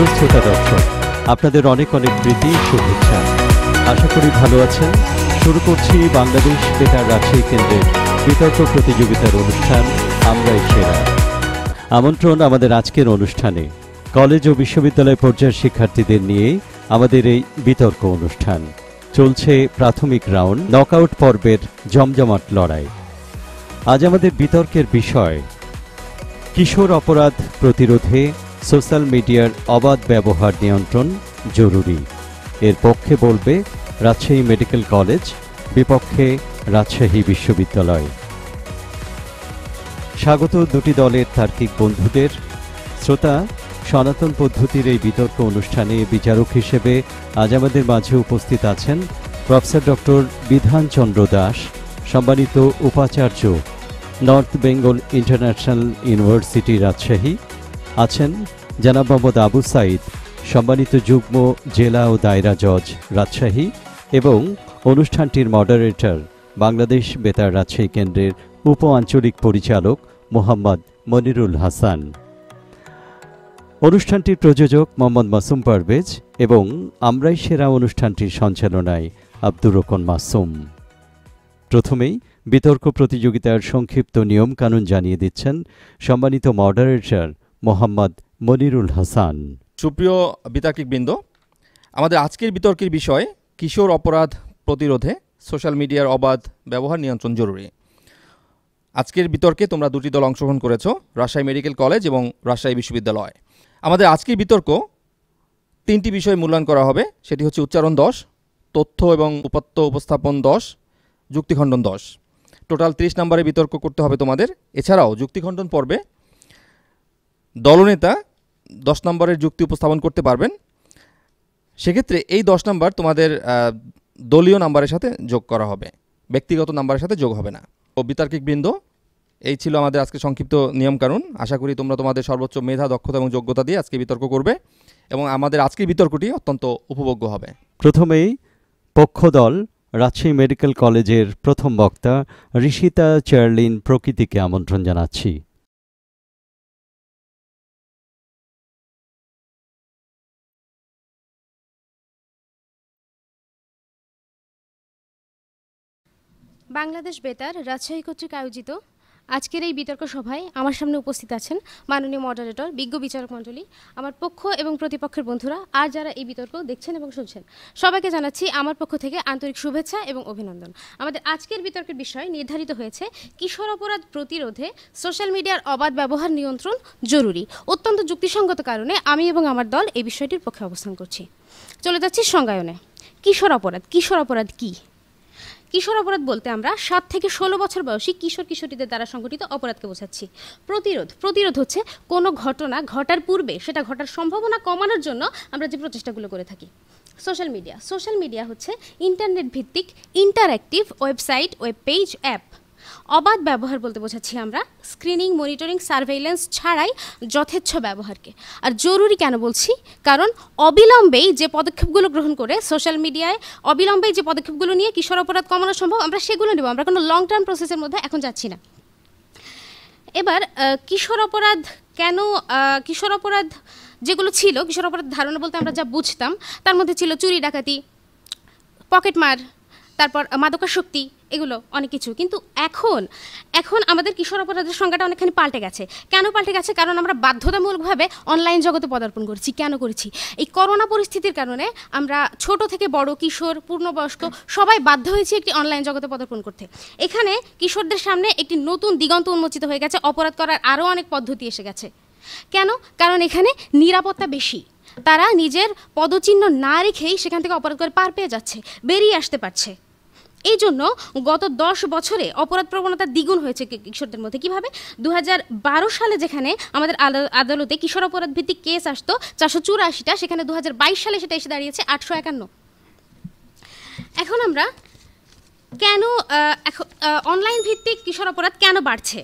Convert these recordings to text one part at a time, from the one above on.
প্রিয় শ্রোতা দর্শক আপনাদের অনেক অনেক প্রীতি শুভেচ্ছা আশা করি ভালো আছেন শুরু করছি বাংলাদেশ বেতার রাজশাহী কেন্দ্রের বিতর্ক প্রতিযোগিতার অনুষ্ঠান আমরাই সেরা আমন্ত্রণ আমাদের আজকের অনুষ্ঠানে কলেজ ও বিশ্ববিদ্যালয় পর্যায়ের শিক্ষার্থীদের নিয়ে আমাদের এই বিতর্ক অনুষ্ঠান চলছে প্রাথমিক রাউন্ড নকআউট পর্বের জমজমাট লড়াই আজ আমাদের বিতর্কের বিষয় কিশোর অপরাধ প্রতিরোধে সোশ্যাল মিডিয়ার অবাধ ব্যবহার নিয়ন্ত্রণ জরুরি এর পক্ষে বলবে রাজশাহী মেডিকেল কলেজ বিপক্ষে রাজশাহী বিশ্ববিদ্যালয় স্বাগত দুটি দলের তার্কিক বন্ধুদের শ্রোতা সনাতন পদ্ধতির এই বিতর্ক অনুষ্ঠানে বিচারক হিসেবে আজ আমাদের মাঝে উপস্থিত আছেন প্রফেসর ডক্টর বিধানচন্দ্র দাস সম্মানিত উপাচার্য North Bengal International University Rajshahi আছেন জানাব মোহাম্মদ আবু সাইদ সম্মানিত যুগ্ম জেলা ও দায়রা জজ রাজশাহী এবং অনুষ্ঠানটির মডারেটর বাংলাদেশ বেতার রাজশাহী কেন্দ্রের উপ আঞ্চলিক পরিচালক মোহাম্মদ মনিরুল হাসান অনুষ্ঠানটির প্রযোজক মোহাম্মদ মাসুম পারভেজ এবং আমরাই সেরা অনুষ্ঠানটির সঞ্চালনায় আব্দুর রকন মাসুম প্রথমেই বিতর্ক প্রতিযোগিতার সংক্ষিপ্ত নিয়মকানুন জানিয়ে দিচ্ছেন সম্মানিত মডারেটর মোহাম্মদ মনিরুল হাসান সুপ্রিয় বিতার্কিকবৃন্দ আমাদের আজকের বিতর্কের বিষয় কিশোর অপরাধ প্রতিরোধে সোশ্যাল মিডিয়ার অবাধ ব্যবহার নিয়ন্ত্রণ জরুরি আজকের বিতর্কে তোমরা দুটি দল অংশগ্রহণ করেছ রাজশাহী মেডিকেল কলেজ এবং রাজশাহী বিশ্ববিদ্যালয় আমাদের আজকের বিতর্ক তিনটি বিষয় মূল্যায়ন করা হবে সেটি হচ্ছে উচ্চারণ দশ তথ্য এবং উপাত্ত উপস্থাপন দশ যুক্তিখণ্ডন দশ টোটাল ত্রিশ নম্বরে বিতর্ক করতে হবে তোমাদের এছাড়াও যুক্তিখণ্ডন পর্বে দলনেতা দশ নম্বরের যুক্তি উপস্থাপন করতে পারবেন সেক্ষেত্রে এই দশ নম্বর তোমাদের দলীয় নাম্বারের সাথে যোগ করা হবে ব্যক্তিগত নাম্বারের সাথে যোগ হবে না ও বিতার্কিক বৃন্দ এই ছিল আমাদের আজকে সংক্ষিপ্ত নিয়মকানুন আশা করি তোমরা তোমাদের সর্বোচ্চ মেধা দক্ষতা এবং যোগ্যতা দিয়ে আজকে বিতর্ক করবে এবং আমাদের আজকের বিতর্কটি অত্যন্ত উপভোগ্য হবে প্রথমেই পক্ষদল রাজশাহী মেডিকেল কলেজের প্রথম বক্তা ঋষিতা চার্লিন প্রকৃতিকে আমন্ত্রণ জানাচ্ছি বাংলাদেশ বেতার রাজশাহী কর্তৃক আয়োজিত আজকের এই বিতর্ক সভায় আমার সামনে উপস্থিত আছেন মাননীয় মডারেটর বিজ্ঞ বিচারক মণ্ডলী আমার পক্ষ এবং প্রতিপক্ষের বন্ধুরা আর যারা এই বিতর্ক দেখছেন এবং শুনছেন সবাইকে জানাচ্ছি আমার পক্ষ থেকে আন্তরিক শুভেচ্ছা এবং অভিনন্দন আমাদের আজকের বিতর্কের বিষয় নির্ধারিত হয়েছে কিশোর অপরাধ প্রতিরোধে সোশ্যাল মিডিয়ার অবাধ ব্যবহার নিয়ন্ত্রণ জরুরি অত্যন্ত যুক্তিসঙ্গত কারণে আমি এবং আমার দল এই বিষয়টির পক্ষে অবস্থান করছি চলে যাচ্ছি সংজ্ঞায়নে কিশোর অপরাধ কিশোর অপরাধ কী কিশোর অপরাধ বলতে আমরা সাত থেকে ষোলো বছর বয়সী কিশোর কিশোরীদের দ্বারা সংঘটিত অপরাধকে বোঝাচ্ছি প্রতিরোধ প্রতিরোধ হচ্ছে কোনো ঘটনা ঘটার পূর্বে সেটা ঘটার সম্ভাবনা কমানোর জন্য আমরা যে প্রচেষ্টাগুলো করে থাকি সোশ্যাল মিডিয়া সোশ্যাল মিডিয়া হচ্ছে ইন্টারনেট ভিত্তিক interactive website web page app অবাধ ব্যবহার বলতে বোঝাচ্ছি আমরা স্ক্রিনিং মনিটরিং সার্ভেইলেন্স ছাড়াই যথেচ্ছ ব্যবহারকে আর জরুরি কেন বলছি কারণ অবিলম্বেই যে পদক্ষেপগুলো গ্রহণ করে সোশ্যাল মিডিয়ায় অবিলম্বেই যে পদক্ষেপগুলো নিয়ে কিশোর অপরাধ কমানো সম্ভব আমরা সেগুলো নেব আমরা কোনো লং টার্ম প্রসেসের মধ্যে এখন যাচ্ছি না এবার কিশোর অপরাধ কেন কিশোর অপরাধ যেগুলো ছিল কিশোর অপরাধ ধারণা বলতে আমরা যা বুঝতাম তার মধ্যে ছিল চুরি ডাকাতি পকেটমার তারপর মাদকাসক্তি এগুলো অনেক কিছু কিন্তু এখন এখন আমাদের কিশোর অপরাধের সংখ্যাটা অনেকখানি পাল্টে গেছে কেন পাল্টে গেছে কারণ আমরা বাধ্যতামূলকভাবে অনলাইন জগতে পদার্পণ করছি কেন করেছি এই করোনা পরিস্থিতির কারণে আমরা ছোট থেকে বড় কিশোর পূর্ণবয়স্ক সবাই বাধ্য হয়েছি একটি অনলাইন জগতে পদার্পণ করতে এখানে কিশোরদের সামনে একটি নতুন দিগন্ত উন্মোচিত হয়ে গেছে অপরাধ করার আরও অনেক পদ্ধতি এসে গেছে কেন কারণ এখানে নিরাপত্তা বেশি তারা নিজের পদচিহ্ন না রেখেই সেখান থেকে অপরাধ করে পার পেয়ে যাচ্ছে বেরিয়ে আসতে পারছে এই জন্য গত দশ বছরে অপরাধ প্রবণতা দ্বিগুণ হয়েছে কিশোরদের মধ্যে কিভাবে দু সালে যেখানে আমাদের আদালতে কিশোর অপরাধ ভিত্তিক কেস আসতো চারশো চুরাশিটা সেখানে দু সালে সেটা এসে দাঁড়িয়েছে আটশো একান্ন এখন আমরা কেন এখন অনলাইন ভিত্তিক কিশোর অপরাধ কেন বাড়ছে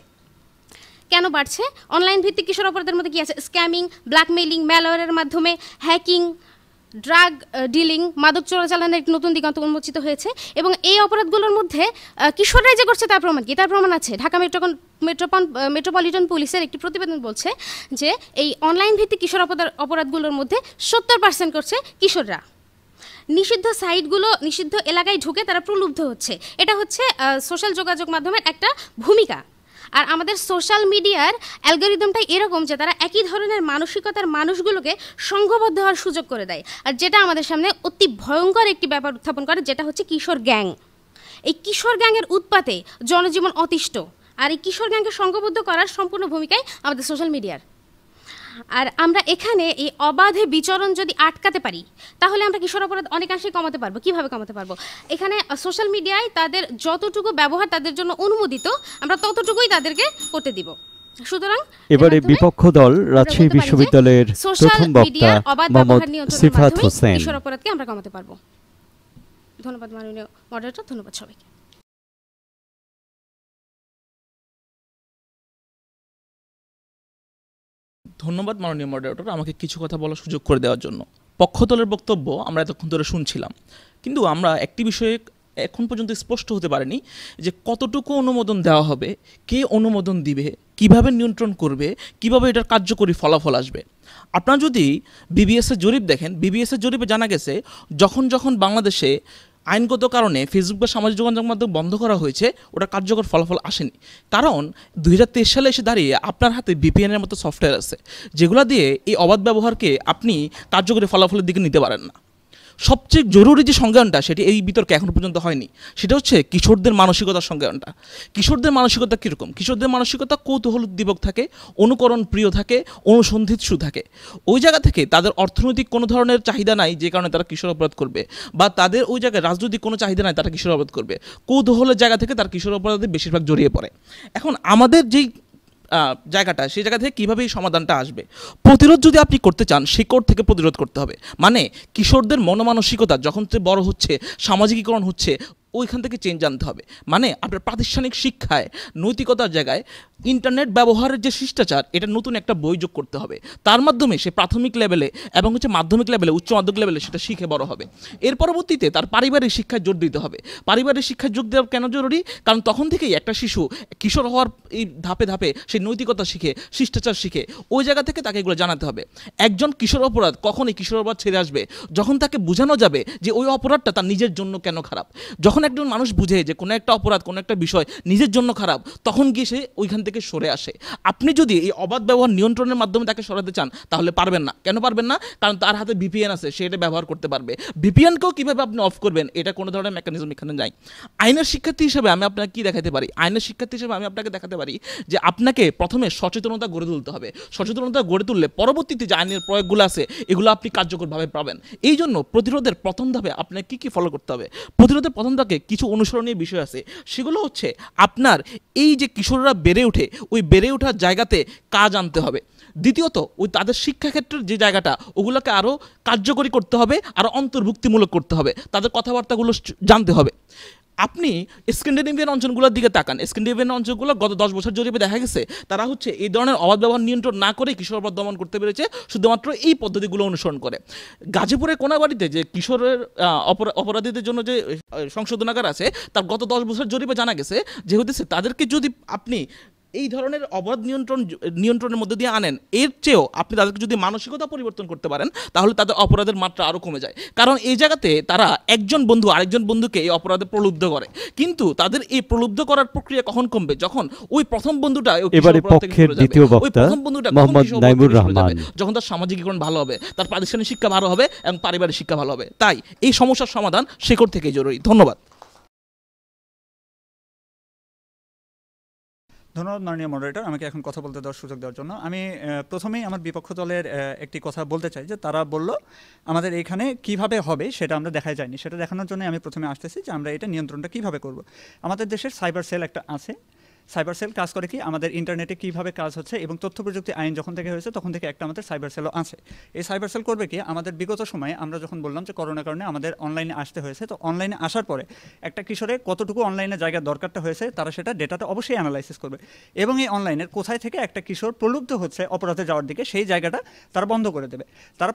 কেন বাড়ছে অনলাইন ভিত্তিক কিশোর অপরাধের মধ্যে কী আছে স্ক্যামিং ব্ল্যাকমেইলিং ম্যালওয়ারের মাধ্যমে হ্যাকিং ড্রাগ ডিলিং uh, মাদক চোরাচালানের একটি নতুন দিগন্ত উন্মোচিত হয়েছে এবং এই অপরাধগুলোর মধ্যে uh, কিশোররাই যে করছে তার প্রমাণ কি তার প্রমাণ আছে ঢাকা মেট্রোকন মেট্রোপন মেট্রোপলিটন পুলিশের একটি প্রতিবেদন বলছে যে এই অনলাইন ভিত্তিক কিশোর অপরাধগুলোর মধ্যে সত্তর পার্সেন্ট করছে কিশোররা নিষিদ্ধ সাইটগুলো নিষিদ্ধ এলাকায় ঢুকে তারা প্রলুব্ধ হচ্ছে এটা হচ্ছে সোশ্যাল যোগাযোগ মাধ্যমের একটা ভূমিকা আর আমাদের সোশ্যাল মিডিয়ার অ্যালগোরিদমটা এরকম যে তারা একই ধরনের মানসিকতার মানুষগুলোকে সংঘবদ্ধ হওয়ার সুযোগ করে দেয় আর যেটা আমাদের সামনে অতি ভয়ঙ্কর একটি ব্যাপার উত্থাপন করে যেটা হচ্ছে কিশোর গ্যাং এই কিশোর গ্যাংয়ের উৎপাতে জনজীবন অতিষ্ঠ আর এই কিশোর গ্যাংকে সংঘবদ্ধ করার সম্পূর্ণ ভূমিকায় আমাদের সোশ্যাল মিডিয়ার আর আমরা এখানে এই অবাধে বিচরণ যদি আটকাতে পারি তাহলে আমরা কিশোর অপরাধ অনেকাংশে কমাতে পারবো কিভাবে কমাতে পারবো এখানে সোশ্যাল মিডিয়ায় তাদের যতটুকু ব্যবহার তাদের জন্য অনুমোদিত আমরা ততটুকুই তাদেরকে করতে দিব সুতরাং এবারে বিপক্ষ দল রাজশাহী বিশ্ববিদ্যালয়ের প্রথম বক্তা মোহাম্মদ সিফাত হোসেন কিশোর অপরাধকে আমরা কমাতে পারবো ধন্যবাদ মাননীয় মডারেটর ধন্যবাদ সবাইকে ধন্যবাদ মাননীয় মডারেটর আমাকে কিছু কথা বলার সুযোগ করে দেওয়ার জন্য পক্ষতলের বক্তব্য আমরা এতক্ষণ ধরে শুনছিলাম কিন্তু আমরা একটি বিষয়ে এখন পর্যন্ত স্পষ্ট হতে পারেনি যে কতটুকু অনুমোদন দেওয়া হবে কে অনুমোদন দিবে কিভাবে নিয়ন্ত্রণ করবে কিভাবে এটার কার্যকরী ফলাফল আসবে আপনারা যদি বিবিএসের জরিপ দেখেন বিবিএসের জরিপে জানা গেছে যখন যখন বাংলাদেশে আইনগত কারণে ফেসবুক বা সামাজিক যোগাযোগ মাধ্যম বন্ধ করা হয়েছে ওটা কার্যকর ফলাফল আসেনি কারণ দুই সালে এসে দাঁড়িয়ে আপনার হাতে বিপিএনের মতো সফটওয়্যার আছে যেগুলো দিয়ে এই অবাধ ব্যবহারকে আপনি কার্যকরী ফলাফলের দিকে নিতে পারেন না সবচেয়ে জরুরি যে সংজ্ঞানটা সেটি এই বিতর্কে এখনও পর্যন্ত হয়নি সেটা হচ্ছে কিশোরদের মানসিকতার সংজ্ঞানটা কিশোরদের মানসিকতা কীরকম কিশোরদের মানসিকতা কৌতূহল উদ্দীপক থাকে অনুকরণ প্রিয় থাকে অনুসন্ধিৎসু থাকে ওই জায়গা থেকে তাদের অর্থনৈতিক কোনো ধরনের চাহিদা নাই যে কারণে তারা কিশোর অপরাধ করবে বা তাদের ওই জায়গায় রাজনৈতিক কোনো চাহিদা নাই তারা কিশোর অপরাধ করবে কৌতূহলের জায়গা থেকে তারা কিশোর অপরাধে বেশিরভাগ জড়িয়ে পড়ে এখন আমাদের যেই জায়গাটা সেই জায়গা থেকে কীভাবে এই সমাধানটা আসবে প্রতিরোধ যদি আপনি করতে চান শিকড় থেকে প্রতিরোধ করতে হবে মানে কিশোরদের মনমানসিকতা যখন সে বড় হচ্ছে সামাজিকীকরণ হচ্ছে ওইখান থেকে চেঞ্জ আনতে হবে মানে আপনার প্রাতিষ্ঠানিক শিক্ষায় নৈতিকতার জায়গায় ইন্টারনেট ব্যবহারের যে শিষ্টাচার এটা নতুন একটা বই যোগ করতে হবে তার মাধ্যমে সে প্রাথমিক লেভেলে এবং হচ্ছে মাধ্যমিক লেভেলে উচ্চ মাধ্যমিক লেভেলে সেটা শিখে বড় হবে এর পরবর্তীতে তার পারিবারিক শিক্ষায় জোর দিতে হবে পারিবারিক শিক্ষায় যোগ দেওয়া কেন জরুরি কারণ তখন থেকেই একটা শিশু কিশোর হওয়ার এই ধাপে ধাপে সে নৈতিকতা শিখে শিষ্টাচার শিখে ওই জায়গা থেকে তাকে এগুলো জানাতে হবে একজন কিশোর অপরাধ কখন এই কিশোর অপরাধ ছেড়ে আসবে যখন তাকে বোঝানো যাবে যে ওই অপরাধটা তার নিজের জন্য কেন খারাপ যখন একজন মানুষ বুঝে যে কোনো একটা অপরাধ কোনো একটা বিষয় নিজের জন্য খারাপ তখন গিয়ে সে ওইখান থেকে সরে আসে আপনি যদি এই অবাধ ব্যবহার নিয়ন্ত্রণের মাধ্যমে তাকে সরাতে চান তাহলে পারবেন না কেন পারবেন না কারণ তার হাতে ভিপিএন আছে সে এটা ব্যবহার করতে পারবে ভিপিএনকেও কীভাবে আপনি অফ করবেন এটা কোনো ধরনের মেকানিজম এখানে যাই আইনের শিক্ষার্থী হিসেবে আমি আপনাকে কী দেখাতে পারি আইনের শিক্ষার্থী হিসেবে আমি আপনাকে দেখাতে পারি যে আপনাকে প্রথমে সচেতনতা গড়ে তুলতে হবে সচেতনতা গড়ে তুললে পরবর্তীতে যে আইনের প্রয়োগগুলো আছে এগুলো আপনি কার্যকরভাবে পাবেন এই জন্য প্রতিরোধের প্রথম ধাপে আপনাকে কী কী ফলো করতে হবে প্রতিরোধের প্রথম ধাপে কিছু অনুসরণীয় বিষয় আছে সেগুলো হচ্ছে আপনার এই যে কিশোররা বেড়ে উঠে উঠে ওই বেড়ে ওঠার জায়গাতে কাজ আনতে হবে দ্বিতীয়ত ওই তাদের শিক্ষাক্ষেত্রের যে জায়গাটা ওগুলোকে আরও কার্যকরী করতে হবে আরও অন্তর্ভুক্তিমূলক করতে হবে তাদের কথাবার্তাগুলো জানতে হবে আপনি স্ক্যান্ডিনেভিয়ান অঞ্চলগুলোর দিকে তাকান স্ক্যান্ডিনেভিয়ান অঞ্চলগুলো গত দশ বছর জরিপে দেখা গেছে তারা হচ্ছে এই ধরনের অবাধ ব্যবহার নিয়ন্ত্রণ না করে কিশোর অপরাধ দমন করতে পেরেছে শুধুমাত্র এই পদ্ধতিগুলো অনুসরণ করে গাজীপুরের কোনাবাড়িতে যে কিশোরের অপরাধীদের জন্য যে সংশোধনাগার আছে তার গত দশ বছর জরিপে জানা গেছে যে হতেছে তাদেরকে যদি আপনি এই ধরনের অবাধ নিয়ন্ত্রণ নিয়ন্ত্রণের মধ্যে দিয়ে আনেন এর চেয়েও আপনি তাদেরকে যদি মানসিকতা পরিবর্তন করতে পারেন তাহলে তাদের অপরাধের মাত্রা আরও কমে যায় কারণ এই জায়গাতে তারা একজন বন্ধু আরেকজন বন্ধুকে এই অপরাধে প্রলুব্ধ করে কিন্তু তাদের এই প্রলুব্ধ করার প্রক্রিয়া কখন কমবে যখন ওই প্রথম বন্ধুটা এবারে পক্ষের দ্বিতীয় বক্তা মোহাম্মদ নাইমুর রহমান যখন তার সামাজিকীকরণ ভালো হবে তার প্রাতিষ্ঠানিক শিক্ষা ভালো হবে এবং পারিবারিক শিক্ষা ভালো হবে তাই এই সমস্যার সমাধান শেখর থেকেই জরুরি ধন্যবাদ ধন্যবাদ মাননীয় মডারেটর আমাকে এখন কথা বলতে দেওয়ার সুযোগ দেওয়ার জন্য আমি প্রথমেই আমার বিপক্ষ দলের একটি কথা বলতে চাই যে তারা বলল আমাদের এখানে কিভাবে হবে সেটা আমরা দেখা যায়নি সেটা দেখানোর জন্য আমি প্রথমে আসতেছি যে আমরা এটা নিয়ন্ত্রণটা কিভাবে করব আমাদের দেশের সাইবার সেল একটা আছে সাইবার সেল কাজ করে কি আমাদের ইন্টারনেটে কীভাবে কাজ হচ্ছে এবং তথ্য প্রযুক্তি আইন যখন থেকে হয়েছে তখন থেকে একটা আমাদের সাইবার সেলও আছে এই সাইবার সেল করবে কি আমাদের বিগত সময়ে আমরা যখন বললাম যে করোনার কারণে আমাদের অনলাইনে আসতে হয়েছে তো অনলাইনে আসার পরে একটা কিশোরের কতটুকু অনলাইনে জায়গার দরকারটা হয়েছে তারা সেটা ডেটাটা অবশ্যই অ্যানালাইসিস করবে এবং এই অনলাইনের কোথায় থেকে একটা কিশোর প্রলুব্ধ হচ্ছে অপরাধে যাওয়ার দিকে সেই জায়গাটা তারা বন্ধ করে দেবে তারা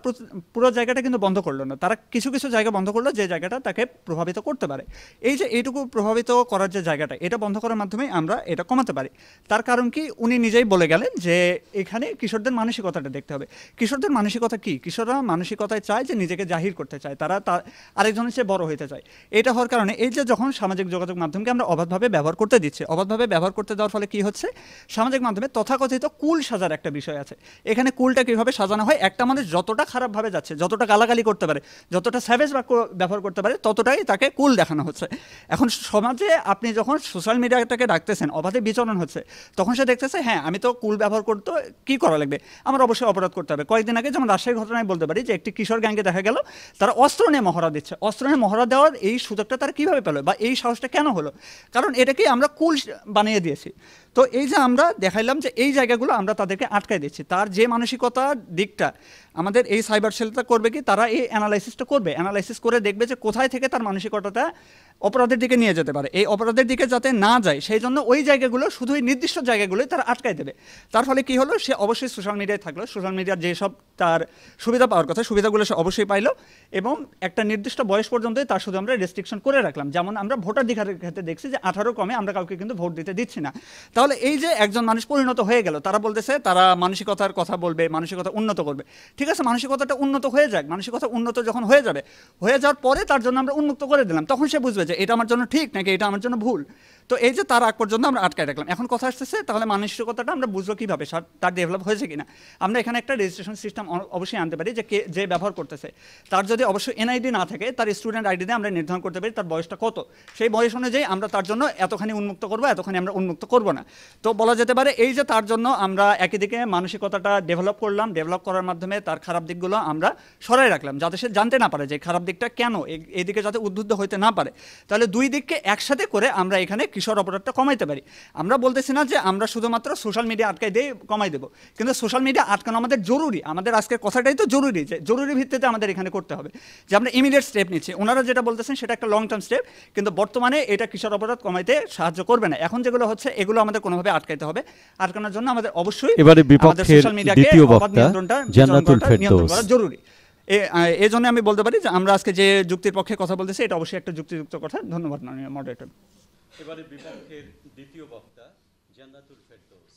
পুরো জায়গাটা কিন্তু বন্ধ করলো না তারা কিছু কিছু জায়গা বন্ধ করলো যে জায়গাটা তাকে প্রভাবিত করতে পারে এই যে এইটুকু প্রভাবিত করার যে জায়গাটা এটা বন্ধ করার মাধ্যমে আমরা এটা এটা কমাতে পারি তার কারণ কি উনি নিজেই বলে গেলেন যে এখানে কিশোরদের মানসিকতাটা দেখতে হবে কিশোরদের মানসিকতা কি কিশোররা মানসিকতায় চায় যে নিজেকে জাহির করতে চায় তারা তা আরেকজনের চেয়ে বড় হইতে চায় এটা হওয়ার কারণে এই যে যখন সামাজিক যোগাযোগ মাধ্যমকে আমরা অবাধভাবে ব্যবহার করতে দিচ্ছে অবাধভাবে ব্যবহার করতে দেওয়ার ফলে কি হচ্ছে সামাজিক মাধ্যমে তথাকথিত কুল সাজার একটা বিষয় আছে এখানে কুলটা কীভাবে সাজানো হয় একটা মানুষ যতটা খারাপভাবে যাচ্ছে যতটা গালাগালি করতে পারে যতটা স্যাভেজ বাক্য ব্যবহার করতে পারে ততটাই তাকে কুল দেখানো হচ্ছে এখন সমাজে আপনি যখন সোশ্যাল মিডিয়াটাকে ডাকতেছেন অবাধ পথে বিচরণ হচ্ছে তখন সে দেখতেছে হ্যাঁ আমি তো কুল ব্যবহার করতো কি করা লাগবে আমার অবশ্যই অপরাধ করতে হবে কয়েকদিন আগে যেমন রাজশাহীর ঘটনায় বলতে পারি যে একটি কিশোর গ্যাংকে দেখা গেল তারা অস্ত্র নিয়ে মহড়া দিচ্ছে অস্ত্র নিয়ে মহড়া দেওয়ার এই সুযোগটা তারা কীভাবে পেলো বা এই সাহসটা কেন হলো কারণ এটাকেই আমরা কুল বানিয়ে দিয়েছি তো এই যে আমরা দেখাইলাম যে এই জায়গাগুলো আমরা তাদেরকে আটকায় দিচ্ছি তার যে মানসিকতার দিকটা আমাদের এই সাইবার সেলটা করবে কি তারা এই অ্যানালাইসিসটা করবে অ্যানালাইসিস করে দেখবে যে কোথায় থেকে তার মানসিকতাটা অপরাধের দিকে নিয়ে যেতে পারে এই অপরাধের দিকে যাতে না যায় সেই জন্য ওই জায়গাগুলো শুধু ওই নির্দিষ্ট জায়গাগুলোই তারা আটকায় দেবে তার ফলে কি হলো সে অবশ্যই সোশ্যাল মিডিয়ায় থাকলো সোশ্যাল মিডিয়ার যেসব তার সুবিধা পাওয়ার কথা সুবিধাগুলো সে অবশ্যই পাইলো এবং একটা নির্দিষ্ট বয়স পর্যন্তই তার শুধু আমরা রেস্ট্রিকশন করে রাখলাম যেমন আমরা ভোটাধিকারের ক্ষেত্রে দেখছি যে আঠারো কমে আমরা কাউকে কিন্তু ভোট দিতে দিচ্ছি না তাহলে এই যে একজন মানুষ পরিণত হয়ে গেল তারা বলতেছে তারা মানসিকতার কথা বলবে মানসিকতা উন্নত করবে ঠিক আছে মানসিকতাটা উন্নত হয়ে যাক মানসিকতা উন্নত যখন হয়ে যাবে হয়ে যাওয়ার পরে তার জন্য আমরা উন্মুক্ত করে দিলাম তখন সে বুঝবে যে এটা আমার জন্য ঠিক নাকি এটা আমার জন্য ভুল তো এই যে তার আগ পর্যন্ত আমরা আটকায় রাখলাম এখন কথা আসতেছে তাহলে মানসিকতাটা আমরা বুঝবো কীভাবে তার ডেভেলপ হয়েছে কিনা আমরা এখানে একটা রেজিস্ট্রেশন সিস্টেম অবশ্যই আনতে পারি যে কে যে ব্যবহার করতেছে তার যদি অবশ্যই এনআইডি না থাকে তার স্টুডেন্ট দিয়ে আমরা নির্ধারণ করতে পারি তার বয়সটা কত সেই বয়স অনুযায়ী আমরা তার জন্য এতখানি উন্মুক্ত করবো এতখানি আমরা উন্মুক্ত করব না তো বলা যেতে পারে এই যে তার জন্য আমরা একই দিকে মানসিকতাটা ডেভেলপ করলাম ডেভেলপ করার মাধ্যমে তার খারাপ দিকগুলো আমরা সরাই রাখলাম যাতে সে জানতে না পারে যে খারাপ দিকটা কেন এদিকে যাতে উদ্বুদ্ধ হইতে না পারে তাহলে দুই দিককে একসাথে করে আমরা এখানে কিশোর অপরাধটা কমাইতে পারি আমরা বলতেছি না যে আমরা শুধুমাত্র সোশ্যাল মিডিয়া আটকাই দিয়ে কমাই দেবো কিন্তু সোশ্যাল মিডিয়া আটকানো আমাদের জরুরি আমাদের আজকের কথাটাই তো জরুরি যে জরুরি ভিত্তিতে আমাদের এখানে করতে হবে যে আমরা ইমিডিয়েট স্টেপ নিচ্ছি ওনারা যেটা বলতেছেন সেটা একটা লং টার্ম স্টেপ কিন্তু বর্তমানে এটা কিশোর অপরাধ কমাইতে সাহায্য করবে না এখন যেগুলো হচ্ছে এগুলো আমাদের কোনোভাবে আটকাইতে হবে আটকানোর জন্য আমাদের অবশ্যই এবারে সোশ্যাল মিডিয়াকে নিয়ন্ত্রণটা করা জরুরি এই জন্য আমি বলতে পারি যে আমরা আজকে যে যুক্তির পক্ষে কথা বলতেছি এটা অবশ্যই একটা যুক্তিযুক্ত কথা ধন্যবাদ মডারেটর এবারে বিপক্ষের দ্বিতীয় বক্তা জান্নাতুল ফেরদৌস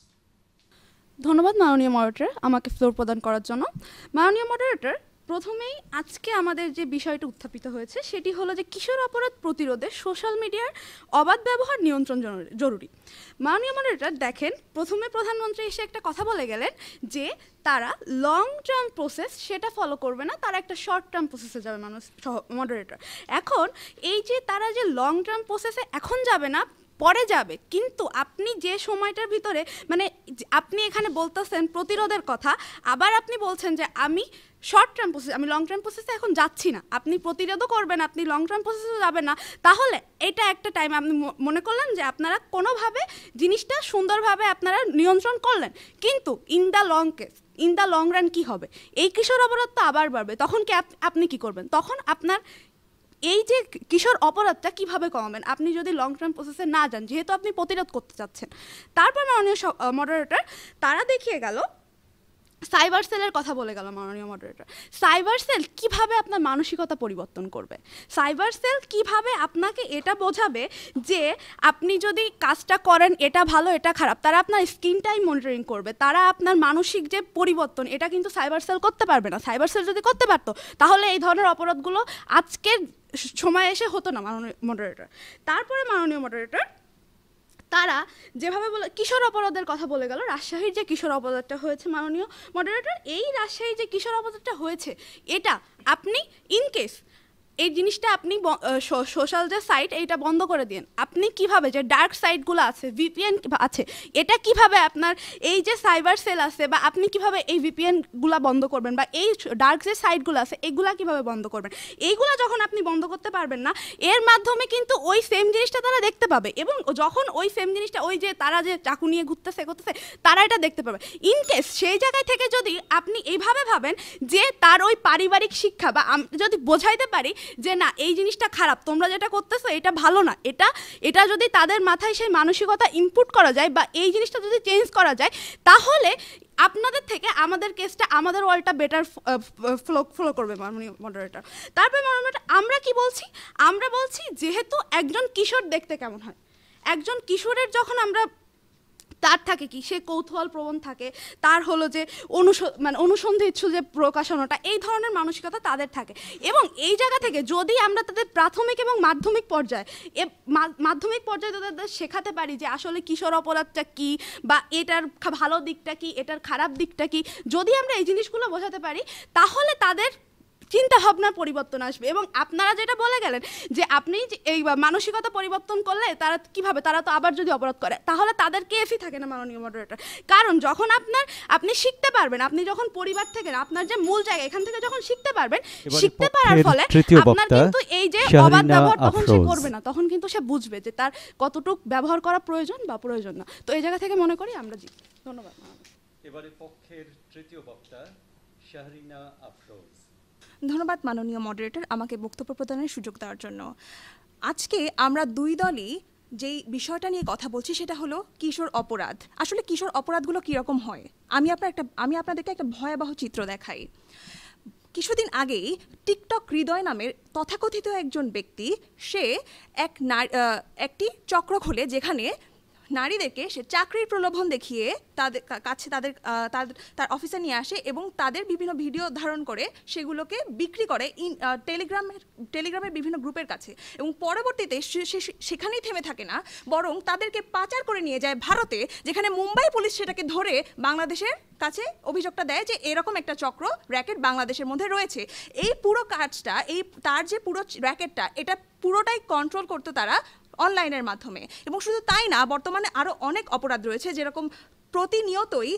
ধন্যবাদ মাননীয় মডারেটর আমাকে ফ্লোর প্রদান করার জন্য মাননীয় মডারেটর প্রথমেই আজকে আমাদের যে বিষয়টি উত্থাপিত হয়েছে সেটি হলো যে কিশোর অপরাধ প্রতিরোধে সোশ্যাল মিডিয়ার অবাধ ব্যবহার নিয়ন্ত্রণ জরুরি মাননীয় মনিটর দেখেন প্রথমে প্রধানমন্ত্রী এসে একটা কথা বলে গেলেন যে তারা লং টার্ম প্রসেস সেটা ফলো করবে না তারা একটা শর্ট টার্ম প্রসেসে যাবে মানুষ মডারেটর এখন এই যে তারা যে লং টার্ম প্রসেসে এখন যাবে না পরে যাবে কিন্তু আপনি যে সময়টার ভিতরে মানে আপনি এখানে বলতেছেন প্রতিরোধের কথা আবার আপনি বলছেন যে আমি শর্ট টার্ম প্রসেস আমি লং টার্ম প্রসেসে এখন যাচ্ছি না আপনি প্রতিরোধও করবেন আপনি লং টার্ম প্রসেসে যাবেন না তাহলে এটা একটা টাইম আপনি মনে করলেন যে আপনারা কোনোভাবে জিনিসটা সুন্দরভাবে আপনারা নিয়ন্ত্রণ করলেন কিন্তু in the long case in the long run কী হবে এই কিশোর অবরোধ তো আবার বাড়বে তখন কি আপনি কি করবেন তখন আপনার এই যে কিশোর অপরাধটা কিভাবে কমাবেন আপনি যদি লং টার্ম প্রসেসে না যান যেহেতু আপনি প্রতিরোধ করতে চাচ্ছেন তারপর মাননীয় মডারেটর তারা দেখিয়ে গেল সাইবার সেলের কথা বলে গেল মাননীয় মডারেটর সাইবার সেল কিভাবে আপনার মানসিকতা পরিবর্তন করবে সাইবার সেল কিভাবে আপনাকে এটা বোঝাবে যে আপনি যদি কাজটা করেন এটা ভালো এটা খারাপ তারা আপনার স্ক্রিন টাইম মনিটরিং করবে তারা আপনার মানসিক যে পরিবর্তন এটা কিন্তু সাইবার সেল করতে পারবে না সাইবার সেল যদি করতে পারতো তাহলে এই ধরনের অপরাধগুলো আজকের সময় এসে হতো না মাননীয় মডারেটর তারপরে মাননীয় মডারেটর তারা যেভাবে বলে কিশোর অপরাধের কথা বলে গেল রাজশাহীর যে কিশোর অপরাধটা হয়েছে মাননীয় মডারেটর এই রাজশাহীর যে কিশোর অপরাধটা হয়েছে এটা আপনি ইন কেস এই জিনিসটা আপনি সোশ্যাল যে সাইট এইটা বন্ধ করে দিন আপনি কিভাবে যে ডার্ক সাইটগুলো আছে ভিপিএন আছে এটা কিভাবে আপনার এই যে সাইবার সেল আছে বা আপনি কিভাবে এই ভিপিএনগুলো বন্ধ করবেন বা এই ডার্ক যে সাইটগুলো আছে এগুলা কিভাবে বন্ধ করবেন এইগুলো যখন আপনি বন্ধ করতে পারবেন না এর মাধ্যমে কিন্তু ওই সেম জিনিসটা তারা দেখতে পাবে এবং যখন ওই সেম জিনিসটা ওই যে তারা যে চাকু নিয়ে ঘুরতেছে করতেছে তারা এটা দেখতে পাবে ইন কেস সেই জায়গায় থেকে যদি আপনি এইভাবে ভাবেন যে তার ওই পারিবারিক শিক্ষা বা যদি বোঝাইতে পারি যে না এই জিনিসটা খারাপ তোমরা যেটা করতেছো এটা ভালো না এটা এটা যদি তাদের মাথায় সেই মানসিকতা ইনপুট করা যায় বা এই জিনিসটা যদি চেঞ্জ করা যায় তাহলে আপনাদের থেকে আমাদের কেসটা আমাদের ওয়ার্ল্ডটা বেটার ফ্লো ফ্লো করবে মডারেটার তারপরে আমরা কি বলছি আমরা বলছি যেহেতু একজন কিশোর দেখতে কেমন হয় একজন কিশোরের যখন আমরা তার থাকে কি সে কৌতূহল প্রবণ থাকে তার হলো যে অনুস মানে অনুসন্ধে ইচ্ছু যে প্রকাশনাটা এই ধরনের মানসিকতা তাদের থাকে এবং এই জায়গা থেকে যদি আমরা তাদের প্রাথমিক এবং মাধ্যমিক পর্যায়ে এ মাধ্যমিক পর্যায়ে তাদের শেখাতে পারি যে আসলে কিশোর অপরাধটা কি বা এটার ভালো দিকটা কি এটার খারাপ দিকটা কি যদি আমরা এই জিনিসগুলো বোঝাতে পারি তাহলে তাদের চিন্তা ভাবনার পরিবর্তন আসবে এবং আপনারা যেটা বলে গেলেন যে আপনি এই মানসিকতা পরিবর্তন করলে তারা কিভাবে তারা তো আবার যদি অপরাধ করে তাহলে তাদের কেএফই থাকে না মাননীয় মডারেটর কারণ যখন আপনার আপনি শিখতে পারবেন আপনি যখন পরিবার থেকে আপনার যে মূল জায়গা এখান থেকে যখন শিখতে পারবেন শিখতে পারার ফলে আপনার কিন্তু এই যে অবাধ ব্যবহার তখন সে করবে না তখন কিন্তু সে বুঝবে যে তার কতটুক ব্যবহার করা প্রয়োজন বা প্রয়োজন না তো এই জায়গা থেকে মনে করি আমরা জিতি ধন্যবাদ এবারে পক্ষের তৃতীয় বক্তা শাহরিনা আফরোজ ধন্যবাদ মাননীয় মডারেটর আমাকে বক্তব্য প্রদানের সুযোগ দেওয়ার জন্য আজকে আমরা দুই দলই যেই বিষয়টা নিয়ে কথা বলছি সেটা হলো কিশোর অপরাধ আসলে কিশোর অপরাধগুলো কীরকম হয় আমি আপনার একটা আমি আপনাদেরকে একটা ভয়াবহ চিত্র দেখাই কিছুদিন আগেই টিকটক হৃদয় নামের তথাকথিত একজন ব্যক্তি সে এক একটি চক্র খোলে যেখানে নারীদেরকে সে চাকরির প্রলোভন দেখিয়ে তাদের কাছে তাদের তার অফিসে নিয়ে আসে এবং তাদের বিভিন্ন ভিডিও ধারণ করে সেগুলোকে বিক্রি করে ইন টেলিগ্রামের টেলিগ্রামের বিভিন্ন গ্রুপের কাছে এবং পরবর্তীতে সেখানেই থেমে থাকে না বরং তাদেরকে পাচার করে নিয়ে যায় ভারতে যেখানে মুম্বাই পুলিশ সেটাকে ধরে বাংলাদেশের কাছে অভিযোগটা দেয় যে এরকম একটা চক্র র্যাকেট বাংলাদেশের মধ্যে রয়েছে এই পুরো কাজটা এই তার যে পুরো র্যাকেটটা এটা পুরোটাই কন্ট্রোল করতো তারা অনলাইনের মাধ্যমে এবং শুধু তাই না বর্তমানে আরও অনেক অপরাধ রয়েছে যেরকম প্রতিনিয়তই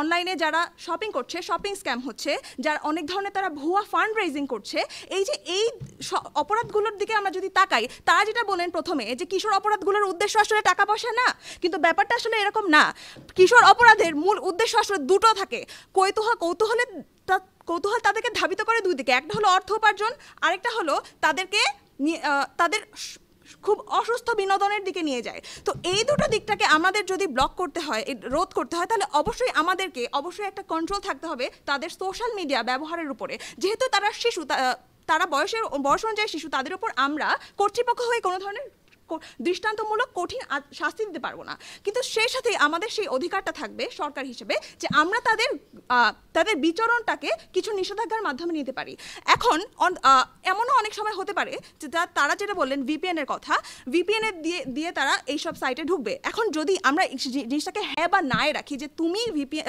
অনলাইনে যারা শপিং করছে শপিং স্ক্যাম হচ্ছে যার অনেক ধরনের তারা ভুয়া ফান্ড রেজিং করছে এই যে এই অপরাধগুলোর দিকে আমরা যদি তাকাই তারা যেটা বলেন প্রথমে যে কিশোর অপরাধগুলোর উদ্দেশ্য আসলে টাকা পয়সা না কিন্তু ব্যাপারটা আসলে এরকম না কিশোর অপরাধের মূল উদ্দেশ্য আসলে দুটো থাকে কৈতূহল কৌতূহলের কৌতূহল তাদেরকে ধাবিত করে দুই দিকে একটা হলো অর্থ উপার্জন আরেকটা হলো তাদেরকে তাদের খুব অসুস্থ বিনোদনের দিকে নিয়ে যায় তো এই দুটো দিকটাকে আমাদের যদি ব্লক করতে হয় রোধ করতে হয় তাহলে অবশ্যই আমাদেরকে অবশ্যই একটা কন্ট্রোল থাকতে হবে তাদের সোশ্যাল মিডিয়া ব্যবহারের উপরে যেহেতু তারা শিশু তারা বয়সের বয়স অনুযায়ী শিশু তাদের উপর আমরা কর্তৃপক্ষ হয়ে কোনো ধরনের দৃষ্টান্তমূলক কঠিন শাস্তি দিতে পারবো না কিন্তু সেই সাথে আমাদের সেই অধিকারটা থাকবে সরকার হিসেবে যে আমরা তাদের তাদের বিচরণটাকে কিছু নিষেধাজ্ঞার মাধ্যমে নিতে পারি এখন এমনও অনেক সময় হতে পারে যে তারা যেটা বললেন ভিপিএন এর কথা ভিপিএন এর দিয়ে দিয়ে তারা এইসব সাইটে ঢুকবে এখন যদি আমরা জিনিসটাকে হ্যাঁ বা নায় রাখি যে তুমি ভিপিএন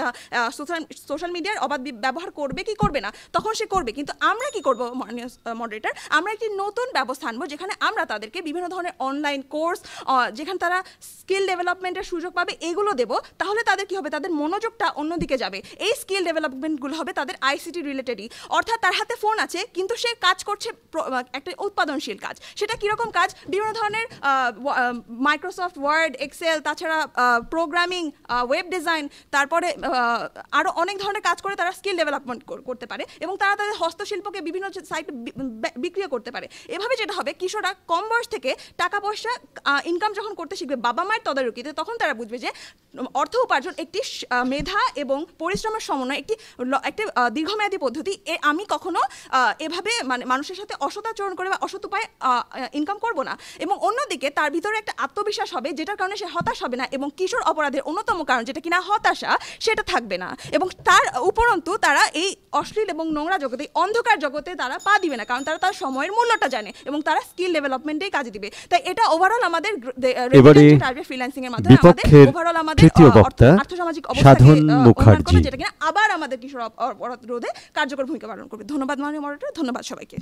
সোশ্যাল সোশ্যাল মিডিয়ার অবাধ ব্যবহার করবে কি করবে না তখন সে করবে কিন্তু আমরা কি করবো মডারেটর আমরা একটি নতুন ব্যবস্থা আনবো যেখানে আমরা তাদেরকে বিভিন্ন ধরনের অনলাইন অনলাইন কোর্স যেখানে তারা স্কিল ডেভেলপমেন্টের সুযোগ পাবে এগুলো দেবো তাহলে তাদের কি হবে তাদের মনোযোগটা অন্যদিকে যাবে এই স্কিল ডেভেলপমেন্টগুলো হবে তাদের আইসিটি রিলেটেডই অর্থাৎ তার হাতে ফোন আছে কিন্তু সে কাজ করছে একটা উৎপাদনশীল কাজ সেটা কীরকম কাজ বিভিন্ন ধরনের মাইক্রোসফট ওয়ার্ড এক্সেল তাছাড়া প্রোগ্রামিং ওয়েব ডিজাইন তারপরে আরও অনেক ধরনের কাজ করে তারা স্কিল ডেভেলপমেন্ট করতে পারে এবং তারা তাদের হস্তশিল্পকে বিভিন্ন সাইট বিক্রিয় করতে পারে এভাবে যেটা হবে কিশোরা কম বয়স থেকে টাকা পয়সা মানুষরা ইনকাম যখন করতে শিখবে বাবা মায়ের তদারকিতে তখন তারা বুঝবে যে অর্থ উপার্জন একটি মেধা এবং পরিশ্রমের সমন্বয় একটি একটি দীর্ঘমেয়াদী পদ্ধতি এ আমি কখনো এভাবে মানে মানুষের সাথে অসদাচরণ করে বা অসৎ উপায়ে ইনকাম করব না এবং অন্যদিকে তার ভিতরে একটা আত্মবিশ্বাস হবে যেটার কারণে সে হতাশ হবে না এবং কিশোর অপরাধের অন্যতম কারণ যেটা কিনা হতাশা সেটা থাকবে না এবং তার উপরন্তু তারা এই অশ্লীল এবং নোংরা জগতে অন্ধকার জগতে তারা পা দিবে না কারণ তারা তার সময়ের মূল্যটা জানে এবং তারা স্কিল ডেভেলপমেন্টেই কাজে দিবে তাই এটা এটা ওভারঅল আমাদের uh, এবারে ফ্রিল্যান্সিং এর মাধ্যমে আমাদের ওভারঅল আমাদের আর্থসামাজিক সাধন মুখার্জি যেটা কিনা আবার আমাদের কিশোর অপরাধ রোধে কার্যকর ভূমিকা পালন করবে ধন্যবাদ মাননীয় মডারেটর ধন্যবাদ সবাইকে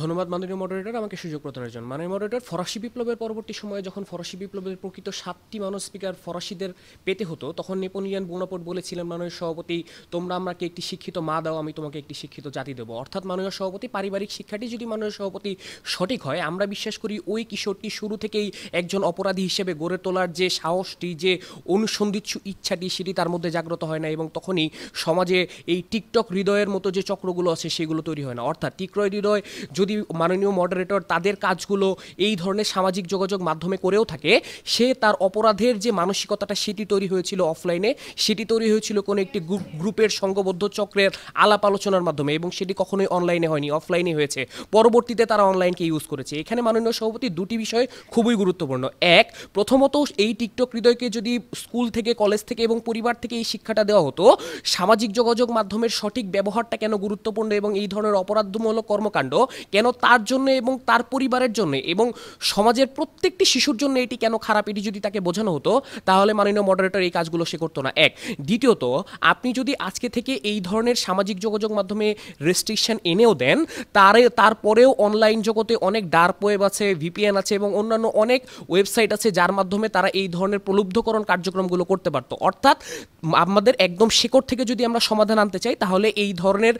ধন্যবাদ মাননীয় মডারেটর আমাকে সুযোগ প্রদানের জন্য মাননীয় মডারেটর ফরাসি বিপ্লবের পরবর্তী সময়ে যখন ফরাসি বিপ্লবের প্রকৃত সাতটি মানুষ স্পিকার ফরাসিদের পেতে হতো তখন নেপোলিয়ান বোনাপট বলেছিলেন মাননীয় সভাপতি তোমরা আমাকে একটি শিক্ষিত মা দাও আমি তোমাকে একটি শিক্ষিত জাতি দেবো অর্থাৎ মাননীয় সভাপতি পারিবারিক শিক্ষাটি যদি মাননীয় সভাপতি সঠিক হয় আমরা বিশ্বাস করি ওই কিশোরটি শুরু থেকেই একজন অপরাধী হিসেবে গড়ে তোলার যে সাহসটি যে অনুসন্ধিচ্ছু ইচ্ছাটি সেটি তার মধ্যে জাগ্রত হয় না এবং তখনই সমাজে এই টিকটক হৃদয়ের মতো যে চক্রগুলো আছে সেগুলো তৈরি হয় না অর্থাৎ টিকরয় হৃদয় যদি মাননীয় মডারেটর তাদের কাজগুলো এই ধরনের সামাজিক যোগাযোগ মাধ্যমে করেও থাকে সে তার অপরাধের যে মানসিকতাটা সেটি তৈরি হয়েছিল অফলাইনে সেটি তৈরি হয়েছিল কোনো একটি গ্রুপের সংঘবদ্ধ চক্রের আলাপ আলোচনার মাধ্যমে এবং সেটি কখনোই অনলাইনে হয়নি অফলাইনে হয়েছে পরবর্তীতে তারা অনলাইনকে ইউজ করেছে এখানে মাননীয় সভাপতি দুটি বিষয় খুবই গুরুত্বপূর্ণ এক প্রথমত এই টিকটক হৃদয়কে যদি স্কুল থেকে কলেজ থেকে এবং পরিবার থেকে এই শিক্ষাটা দেওয়া হতো সামাজিক যোগাযোগ মাধ্যমের সঠিক ব্যবহারটা কেন গুরুত্বপূর্ণ এবং এই ধরনের অপরাধমূলক কর্মকাণ্ড কেন তার জন্য এবং তার পরিবারের জন্য এবং সমাজের প্রত্যেকটি শিশুর জন্য এটি কেন খারাপ এটি যদি তাকে বোঝানো হতো তাহলে মাননীয় মডারেটর এই কাজগুলো সে করতো না এক দ্বিতীয়ত আপনি যদি আজকে থেকে এই ধরনের সামাজিক যোগাযোগ মাধ্যমে রেস্ট্রিকশন এনেও দেন তারে তারপরেও অনলাইন জগতে অনেক ডার্ক ওয়েব আছে ভিপিএন আছে এবং অন্যান্য অনেক ওয়েবসাইট আছে যার মাধ্যমে তারা এই ধরনের প্রলুব্ধকরণ কার্যক্রমগুলো করতে পারতো অর্থাৎ আমাদের একদম শেকড় থেকে যদি আমরা সমাধান আনতে চাই তাহলে এই ধরনের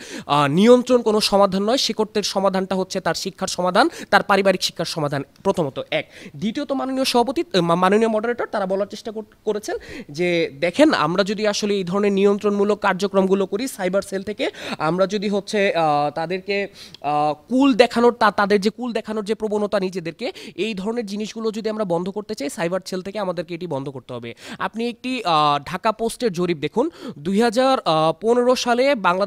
নিয়ন্ত্রণ কোনো সমাধান নয় শেকড়ের সমাধানটা হচ্ছে তার শিক্ষার সমাধান তার পারিবারিক শিক্ষার সমাধান প্রথমত এক দ্বিতীয়ত মাননীয় সভাপতি মাননীয় মডারেটর তারা বলার চেষ্টা করেছেন যে দেখেন আমরা যদি আসলে এই ধরনের নিয়ন্ত্রণমূলক কার্যক্রমগুলো করি সাইবার সেল থেকে আমরা যদি হচ্ছে তাদেরকে কুল দেখানোর তাদের যে কুল দেখানোর যে প্রবণতা নিজেদেরকে এই ধরনের জিনিসগুলো যদি আমরা বন্ধ করতে চাই সাইবার সেল থেকে আমাদেরকে এটি বন্ধ করতে হবে আপনি একটি ঢাকা পোস্টের জরিপ দেখুন দুই সালে বাংলা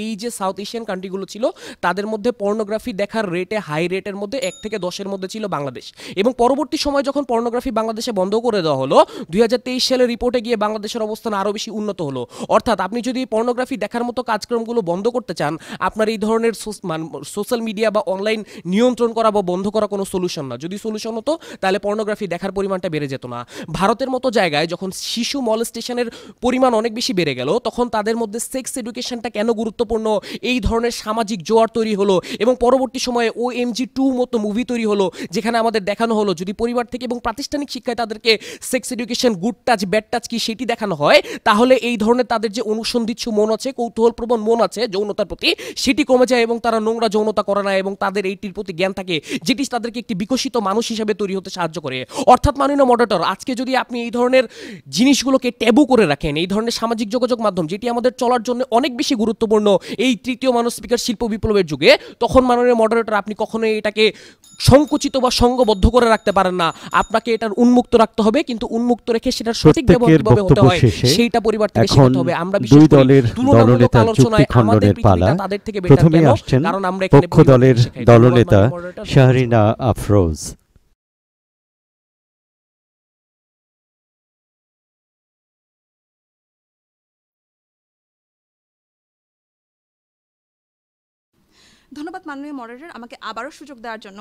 এই যে সাউথ এশিয়ান কান্ট্রিগুলো ছিল তাদের মধ্যে পর্নোগ্রাফি পর্নোগ্রাফি দেখার রেটে হাই রেটের মধ্যে এক থেকে দশের মধ্যে ছিল বাংলাদেশ এবং পরবর্তী সময় যখন পর্নোগ্রাফি বাংলাদেশে বন্ধ করে দেওয়া হলো দুই সালের রিপোর্টে গিয়ে বাংলাদেশের অবস্থান আরও বেশি উন্নত হলো অর্থাৎ আপনি যদি পর্নোগ্রাফি দেখার মতো কাজকর্মগুলো বন্ধ করতে চান আপনার এই ধরনের সোশ্যাল মিডিয়া মানে বা অনলাইন নিয়ন্ত্রণ করা বা বন্ধ করা কোনো সলিউশন না যদি সলিউশন হতো তাহলে পর্নোগ্রাফি দেখার পরিমাণটা বেড়ে যেত না ভারতের মতো জায়গায় যখন শিশু মল স্টেশনের পরিমাণ অনেক বেশি বেড়ে গেল তখন তাদের মধ্যে সেক্স এডুকেশনটা কেন গুরুত্বপূর্ণ এই ধরনের সামাজিক জোয়ার তৈরি হলো এবং পরবর্তী পরবর্তী সময়ে ও জি টু মতো মুভি তৈরি হলো যেখানে আমাদের দেখানো হলো যদি পরিবার থেকে এবং প্রাতিষ্ঠানিক শিক্ষায় তাদেরকে sex education good touch bad touch কি সেটি দেখানো হয় তাহলে এই ধরনের তাদের যে অনুসন্ধিচ্ছ মন আছে কৌতূহলপ্রবণ মন আছে যৌনতার প্রতি সেটি কমে যায় এবং তারা নোংরা যৌনতা করে না এবং তাদের এইটির প্রতি জ্ঞান থাকে যেটি তাদেরকে একটি বিকশিত মানুষ হিসেবে তৈরি হতে সাহায্য করে অর্থাৎ মাননীয় মডারেটর আজকে যদি আপনি এই ধরনের জিনিসগুলোকে ট্যাবু করে রাখেন এই ধরনের সামাজিক যোগাযোগ মাধ্যম যেটি আমাদের চলার জন্য অনেক বেশি গুরুত্বপূর্ণ এই তৃতীয় মানুষ স্পিকার শিল্প বিপ্লবের যুগে তখন মাননীয় ধরনের মডারেটর আপনি কখনোই এটাকে সংকুচিত বা সঙ্গবদ্ধ করে রাখতে পারেন না আপনাকে এটার উন্মুক্ত রাখতে হবে কিন্তু উন্মুক্ত রেখে সেটার সঠিক ব্যবহার কিভাবে হতে হয় সেইটা পরিবার থেকে শিখতে হবে আমরা দুই দলের দলনেতা চুক্তি খণ্ডনের পালা তাদের থেকে বেটার কেন কারণ আমরা এখানে পক্ষ দলের দলনেতা শাহরিনা আফরোজ ধন্যবাদ মাননীয় মডারেটর আমাকে আবারও সুযোগ দেওয়ার জন্য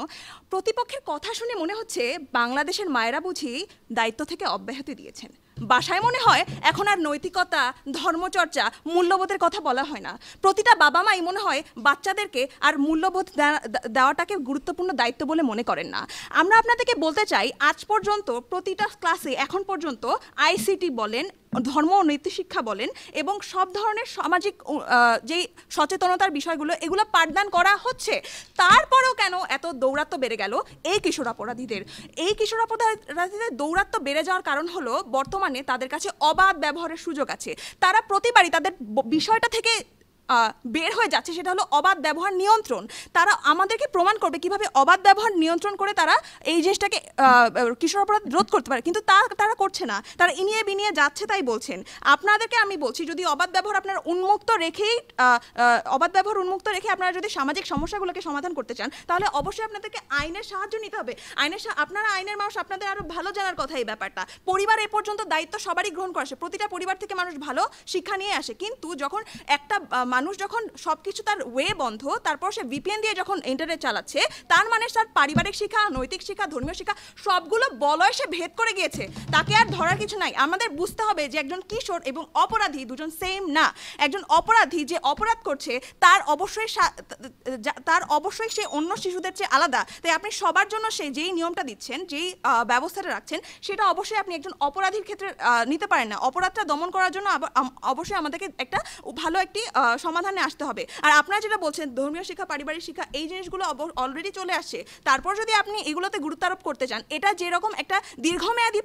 প্রতিপক্ষের কথা শুনে মনে হচ্ছে বাংলাদেশের মায়েরা বুঝি দায়িত্ব থেকে অব্যাহতি দিয়েছেন বাসায় মনে হয় এখন আর নৈতিকতা ধর্মচর্চা মূল্যবোধের কথা বলা হয় না প্রতিটা বাবা মাই মনে হয় বাচ্চাদেরকে আর মূল্যবোধ দেওয়াটাকে গুরুত্বপূর্ণ দায়িত্ব বলে মনে করেন না আমরা আপনাদেরকে বলতে চাই আজ পর্যন্ত প্রতিটা ক্লাসে এখন পর্যন্ত আইসিটি বলেন ধর্ম ও নীতিশিক্ষা বলেন এবং সব ধরনের সামাজিক যেই সচেতনতার বিষয়গুলো এগুলো পাঠদান করা হচ্ছে তারপরেও কেন এত দৌরাত্ম্য বেড়ে গেল এই কিশোর অপরাধীদের এই কিশোর অপরাধীদের দৌরাত্ম্য বেড়ে যাওয়ার কারণ হলো বর্তমানে তাদের কাছে অবাধ ব্যবহারের সুযোগ আছে তারা প্রতিবারই তাদের বিষয়টা থেকে বের হয়ে যাচ্ছে সেটা হলো অবাধ ব্যবহার নিয়ন্ত্রণ তারা আমাদেরকে প্রমাণ করবে কিভাবে অবাধ ব্যবহার নিয়ন্ত্রণ করে তারা এই জিনিসটাকে কিশোর অপরাধ রোধ করতে পারে কিন্তু তা তারা করছে না তারা ইনিয়ে বিনিয়ে যাচ্ছে তাই বলছেন আপনাদেরকে আমি বলছি যদি অবাধ ব্যবহার আপনার উন্মুক্ত রেখেই অবাধ ব্যবহার উন্মুক্ত রেখে আপনারা যদি সামাজিক সমস্যাগুলোকে সমাধান করতে চান তাহলে অবশ্যই আপনাদেরকে আইনের সাহায্য নিতে হবে আইনের আপনারা আইনের মানুষ আপনাদের আরও ভালো জানার কথা এই ব্যাপারটা পরিবার এ পর্যন্ত দায়িত্ব সবারই গ্রহণ করেছে প্রতিটা পরিবার থেকে মানুষ ভালো শিক্ষা নিয়ে আসে কিন্তু যখন একটা মানুষ যখন সব কিছু তার ওয়ে বন্ধ তারপর সে ভিপিএন দিয়ে যখন ইন্টারনেট চালাচ্ছে তার মানে তার পারিবারিক শিক্ষা নৈতিক শিক্ষা ধর্মীয় শিক্ষা সবগুলো বলয় সে ভেদ করে গিয়েছে তাকে আর ধরার কিছু নাই আমাদের বুঝতে হবে যে একজন কিশোর এবং অপরাধী দুজন সেম না একজন অপরাধী যে অপরাধ করছে তার অবশ্যই তার অবশ্যই সে অন্য শিশুদের চেয়ে আলাদা তাই আপনি সবার জন্য সে যেই নিয়মটা দিচ্ছেন যেই ব্যবস্থাটা রাখছেন সেটা অবশ্যই আপনি একজন অপরাধীর ক্ষেত্রে নিতে পারেন না অপরাধটা দমন করার জন্য অবশ্যই আমাদেরকে একটা ভালো একটি সমাধানে আসতে হবে আর আপনারা যেটা বলছেন ধর্মীয় শিক্ষা পারিবারিক শিক্ষা এই জিনিসগুলো অলরেডি চলে আসছে তারপর যদি আপনি এগুলোতে গুরুত্ব আরোপ করতে চান এটা যেরকম একটা দীর্ঘমেয়াদী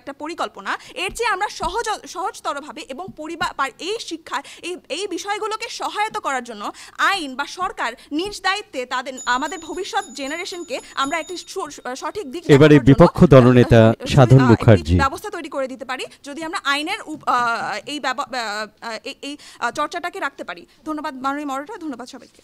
একটা পরিকল্পনা এর চেয়ে আমরা সহজ সহজতরভাবে এবং পরিবার এই শিক্ষা এই এই বিষয়গুলোকে সহায়তা করার জন্য আইন বা সরকার নিজ দায়িত্বে তাদের আমাদের ভবিষ্যৎ জেনারেশনকে আমরা একটি সঠিক দিক এবারে বিপক্ষ দলনেতা সাধন মুখার্জি ব্যবস্থা তৈরি করে দিতে পারি যদি আমরা আইনের এই এই চর্চাটাকে রাখতে পারি ধন্যবাদ মাননীয় মরটা ধন্যবাদ সবাইকে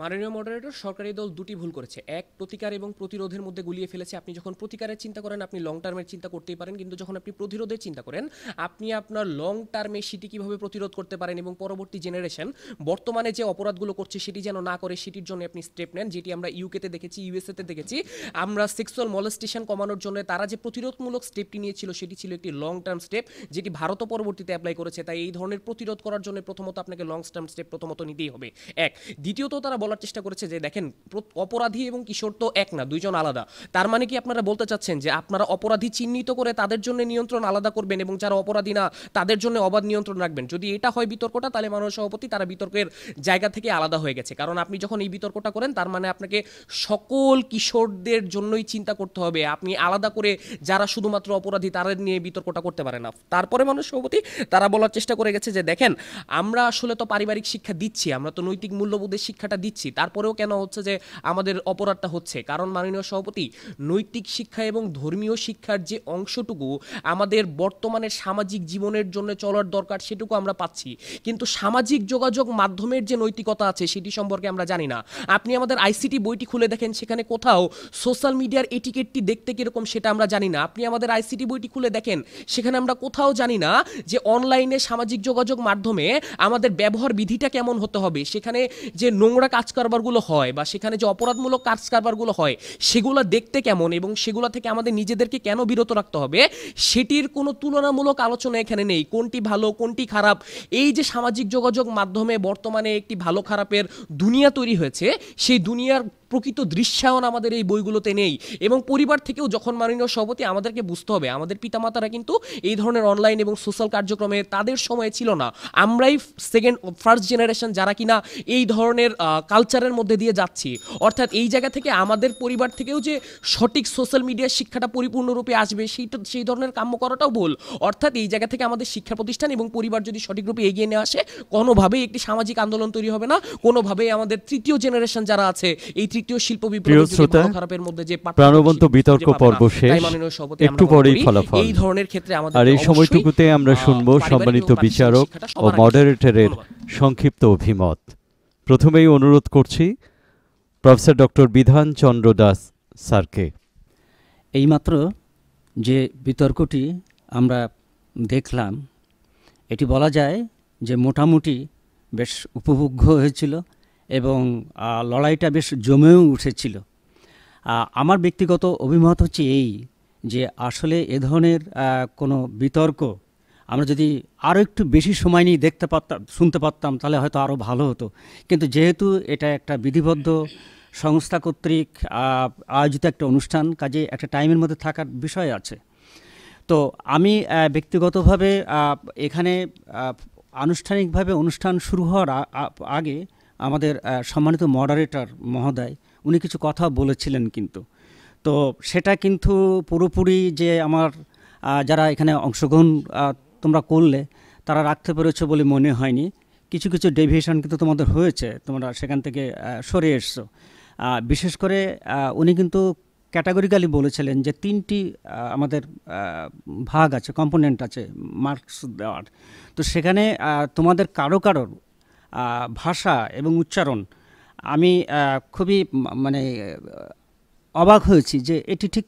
মাননীয় মডারেটর সরকারি দল দুটি ভুল করেছে এক প্রতিকার এবং প্রতিরোধের মধ্যে গুলিয়ে ফেলেছে আপনি যখন প্রতিকারের চিন্তা করেন আপনি লং টার্মের চিন্তা করতেই পারেন কিন্তু যখন আপনি প্রতিরোধের চিন্তা করেন আপনি আপনার লং টার্মে সেটি কীভাবে প্রতিরোধ করতে পারেন এবং পরবর্তী জেনারেশন বর্তমানে যে অপরাধগুলো করছে সেটি যেন না করে সেটির জন্য আপনি স্টেপ নেন যেটি আমরা ইউকেতে দেখেছি ইউএসএতে দেখেছি আমরা সেক্সুয়াল মলেস্টেশন কমানোর জন্য তারা যে প্রতিরোধমূলক স্টেপটি নিয়েছিল সেটি ছিল একটি লং টার্ম স্টেপ যেটি ভারত পরবর্তীতে অ্যাপ্লাই করেছে তাই এই ধরনের প্রতিরোধ করার জন্য প্রথমত আপনাকে লং টার্ম স্টেপ প্রথমত নিতেই হবে এক দ্বিতীয়ত তারা বলার চেষ্টা করেছে যে দেখেন অপরাধী এবং কিশোর তো এক না দুইজন আলাদা তার মানে কি আপনারা বলতে চাচ্ছেন যে আপনারা অপরাধী চিহ্নিত করে তাদের জন্য নিয়ন্ত্রণ আলাদা করবেন এবং যারা অপরাধী না তাদের জন্য অবাধ নিয়ন্ত্রণ রাখবেন যদি এটা হয় বিতর্কটা তাহলে মানব সভাপতি তারা বিতর্কের জায়গা থেকে আলাদা হয়ে গেছে কারণ আপনি যখন এই বিতর্কটা করেন তার মানে আপনাকে সকল কিশোরদের জন্যই চিন্তা করতে হবে আপনি আলাদা করে যারা শুধুমাত্র অপরাধী তারা নিয়ে বিতর্কটা করতে পারে না তারপরে মানব সভাপতি তারা বলার চেষ্টা করে গেছে যে দেখেন আমরা আসলে তো পারিবারিক শিক্ষা দিচ্ছি আমরা তো নৈতিক মূল্যবোধের শিক্ষাটা দিচ্ছি দিচ্ছি তারপরেও কেন হচ্ছে যে আমাদের অপরাধটা হচ্ছে কারণ মাননীয় সভাপতি নৈতিক শিক্ষা এবং ধর্মীয় শিক্ষার যে অংশটুকু আমাদের বর্তমানে সামাজিক জীবনের জন্য চলার দরকার সেটুকু আমরা পাচ্ছি কিন্তু সামাজিক যোগাযোগ মাধ্যমের যে নৈতিকতা আছে সেটি সম্পর্কে আমরা জানি না আপনি আমাদের আইসিটি বইটি খুলে দেখেন সেখানে কোথাও সোশ্যাল মিডিয়ার এটিকেটটি দেখতে কীরকম সেটা আমরা জানি না আপনি আমাদের আইসিটি বইটি খুলে দেখেন সেখানে আমরা কোথাও জানি না যে অনলাইনে সামাজিক যোগাযোগ মাধ্যমে আমাদের ব্যবহার বিধিটা কেমন হতে হবে সেখানে যে নোংরা কাজ কাজ কারবারগুলো হয় বা সেখানে যে অপরাধমূলক কাজ কারবারগুলো হয় সেগুলো দেখতে কেমন এবং সেগুলো থেকে আমাদের নিজেদেরকে কেন বিরত রাখতে হবে সেটির কোনো তুলনামূলক আলোচনা এখানে নেই কোনটি ভালো কোনটি খারাপ এই যে সামাজিক যোগাযোগ মাধ্যমে বর্তমানে একটি ভালো খারাপের দুনিয়া তৈরি হয়েছে সেই দুনিয়ার প্রকৃত দৃশ্যায়ন আমাদের এই বইগুলোতে নেই এবং পরিবার থেকেও যখন মাননীয় সভাপতি আমাদেরকে বুঝতে হবে আমাদের পিতামাতারা কিন্তু এই ধরনের অনলাইন এবং সোশ্যাল কার্যক্রমে তাদের সময় ছিল না আমরাই সেকেন্ড ফার্স্ট জেনারেশন যারা কিনা এই ধরনের কালচারের মধ্যে দিয়ে যাচ্ছি অর্থাৎ এই জায়গা থেকে আমাদের পরিবার থেকেও যে সঠিক সোশ্যাল মিডিয়ার শিক্ষাটা পরিপূর্ণরূপে আসবে সেইটা সেই ধরনের কাম্য করাটাও ভুল অর্থাৎ এই জায়গা থেকে আমাদের শিক্ষা প্রতিষ্ঠান এবং পরিবার যদি সঠিকরূপে এগিয়ে নিয়ে আসে কোনোভাবেই একটি সামাজিক আন্দোলন তৈরি হবে না কোনোভাবেই আমাদের তৃতীয় জেনারেশন যারা আছে এই তৃতীয় শিল্প বিপ্লবের মধ্যে যে প্রাণবন্ত বিতর্ক পর্ব শেষ একটু পরেই ফলাফল এই ধরনের ক্ষেত্রে আমাদের আর এই সময়টুকুতে আমরা শুনবো সম্মানিত বিচারক ও মডারেটরের সংক্ষিপ্ত অভিমত প্রথমেই অনুরোধ করছি প্রফেসর ডক্টর বিধান চন্দ্র দাস স্যারকে এইমাত্র যে বিতর্কটি আমরা দেখলাম এটি বলা যায় যে মোটামুটি বেশ উপভোগ্য হয়েছিল এবং লড়াইটা বেশ জমেও উঠেছিল আমার ব্যক্তিগত অভিমত হচ্ছে এই যে আসলে এ ধরনের কোনো বিতর্ক আমরা যদি আরও একটু বেশি সময় নিয়ে দেখতে পারতাম শুনতে পারতাম তাহলে হয়তো আরও ভালো হতো কিন্তু যেহেতু এটা একটা বিধিবদ্ধ সংস্থা কর্তৃক আয়োজিত একটা অনুষ্ঠান কাজে একটা টাইমের মধ্যে থাকার বিষয় আছে তো আমি ব্যক্তিগতভাবে এখানে আনুষ্ঠানিকভাবে অনুষ্ঠান শুরু হওয়ার আগে আমাদের সম্মানিত মডারেটর মহোদয় উনি কিছু কথা বলেছিলেন কিন্তু তো সেটা কিন্তু পুরোপুরি যে আমার যারা এখানে অংশগ্রহণ তোমরা করলে তারা রাখতে পেরেছ বলে মনে হয়নি কিছু কিছু ডেভিয়েশন কিন্তু তোমাদের হয়েছে তোমরা সেখান থেকে সরে এসছো বিশেষ করে উনি কিন্তু ক্যাটাগরিক্যালি বলেছিলেন যে তিনটি আমাদের ভাগ আছে কম্পোনেন্ট আছে মার্কস দেওয়ার তো সেখানে তোমাদের কারো কারোর ভাষা এবং উচ্চারণ আমি খুবই মানে অবাক হয়েছি যে এটি ঠিক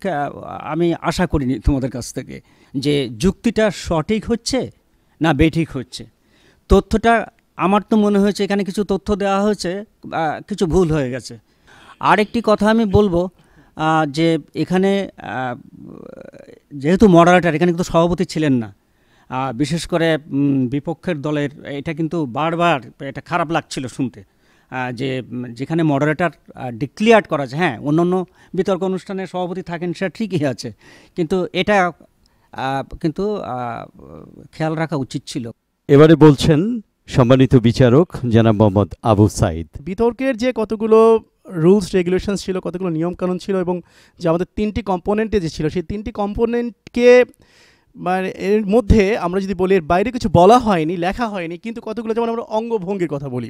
আমি আশা করিনি তোমাদের কাছ থেকে যে যুক্তিটা সঠিক হচ্ছে না বেঠিক হচ্ছে তথ্যটা আমার তো মনে হয়েছে এখানে কিছু তথ্য দেওয়া হয়েছে কিছু ভুল হয়ে গেছে আরেকটি কথা আমি বলবো যে এখানে যেহেতু মডারেটার এখানে কিন্তু সভাপতি ছিলেন না বিশেষ করে বিপক্ষের দলের এটা কিন্তু বারবার এটা খারাপ লাগছিল শুনতে যে যেখানে মডারেটার ডিক্লিয়ার করা যায় হ্যাঁ অন্য অন্য বিতর্ক অনুষ্ঠানে সভাপতি থাকেন সেটা ঠিকই আছে কিন্তু এটা কিন্তু খেয়াল রাখা উচিত ছিল এবারে বলছেন সম্মানিত বিচারক জানাব মোহাম্মদ আবু সাইদ বিতর্কের যে কতগুলো রুলস রেগুলেশন ছিল কতগুলো নিয়মকানুন ছিল এবং যে আমাদের তিনটি কম্পোনেন্টে যে ছিল সেই তিনটি কম্পোনেন্টকে মানে এর মধ্যে আমরা যদি বলি এর বাইরে কিছু বলা হয়নি লেখা হয়নি কিন্তু কতগুলো যেমন আমরা অঙ্গভঙ্গির কথা বলি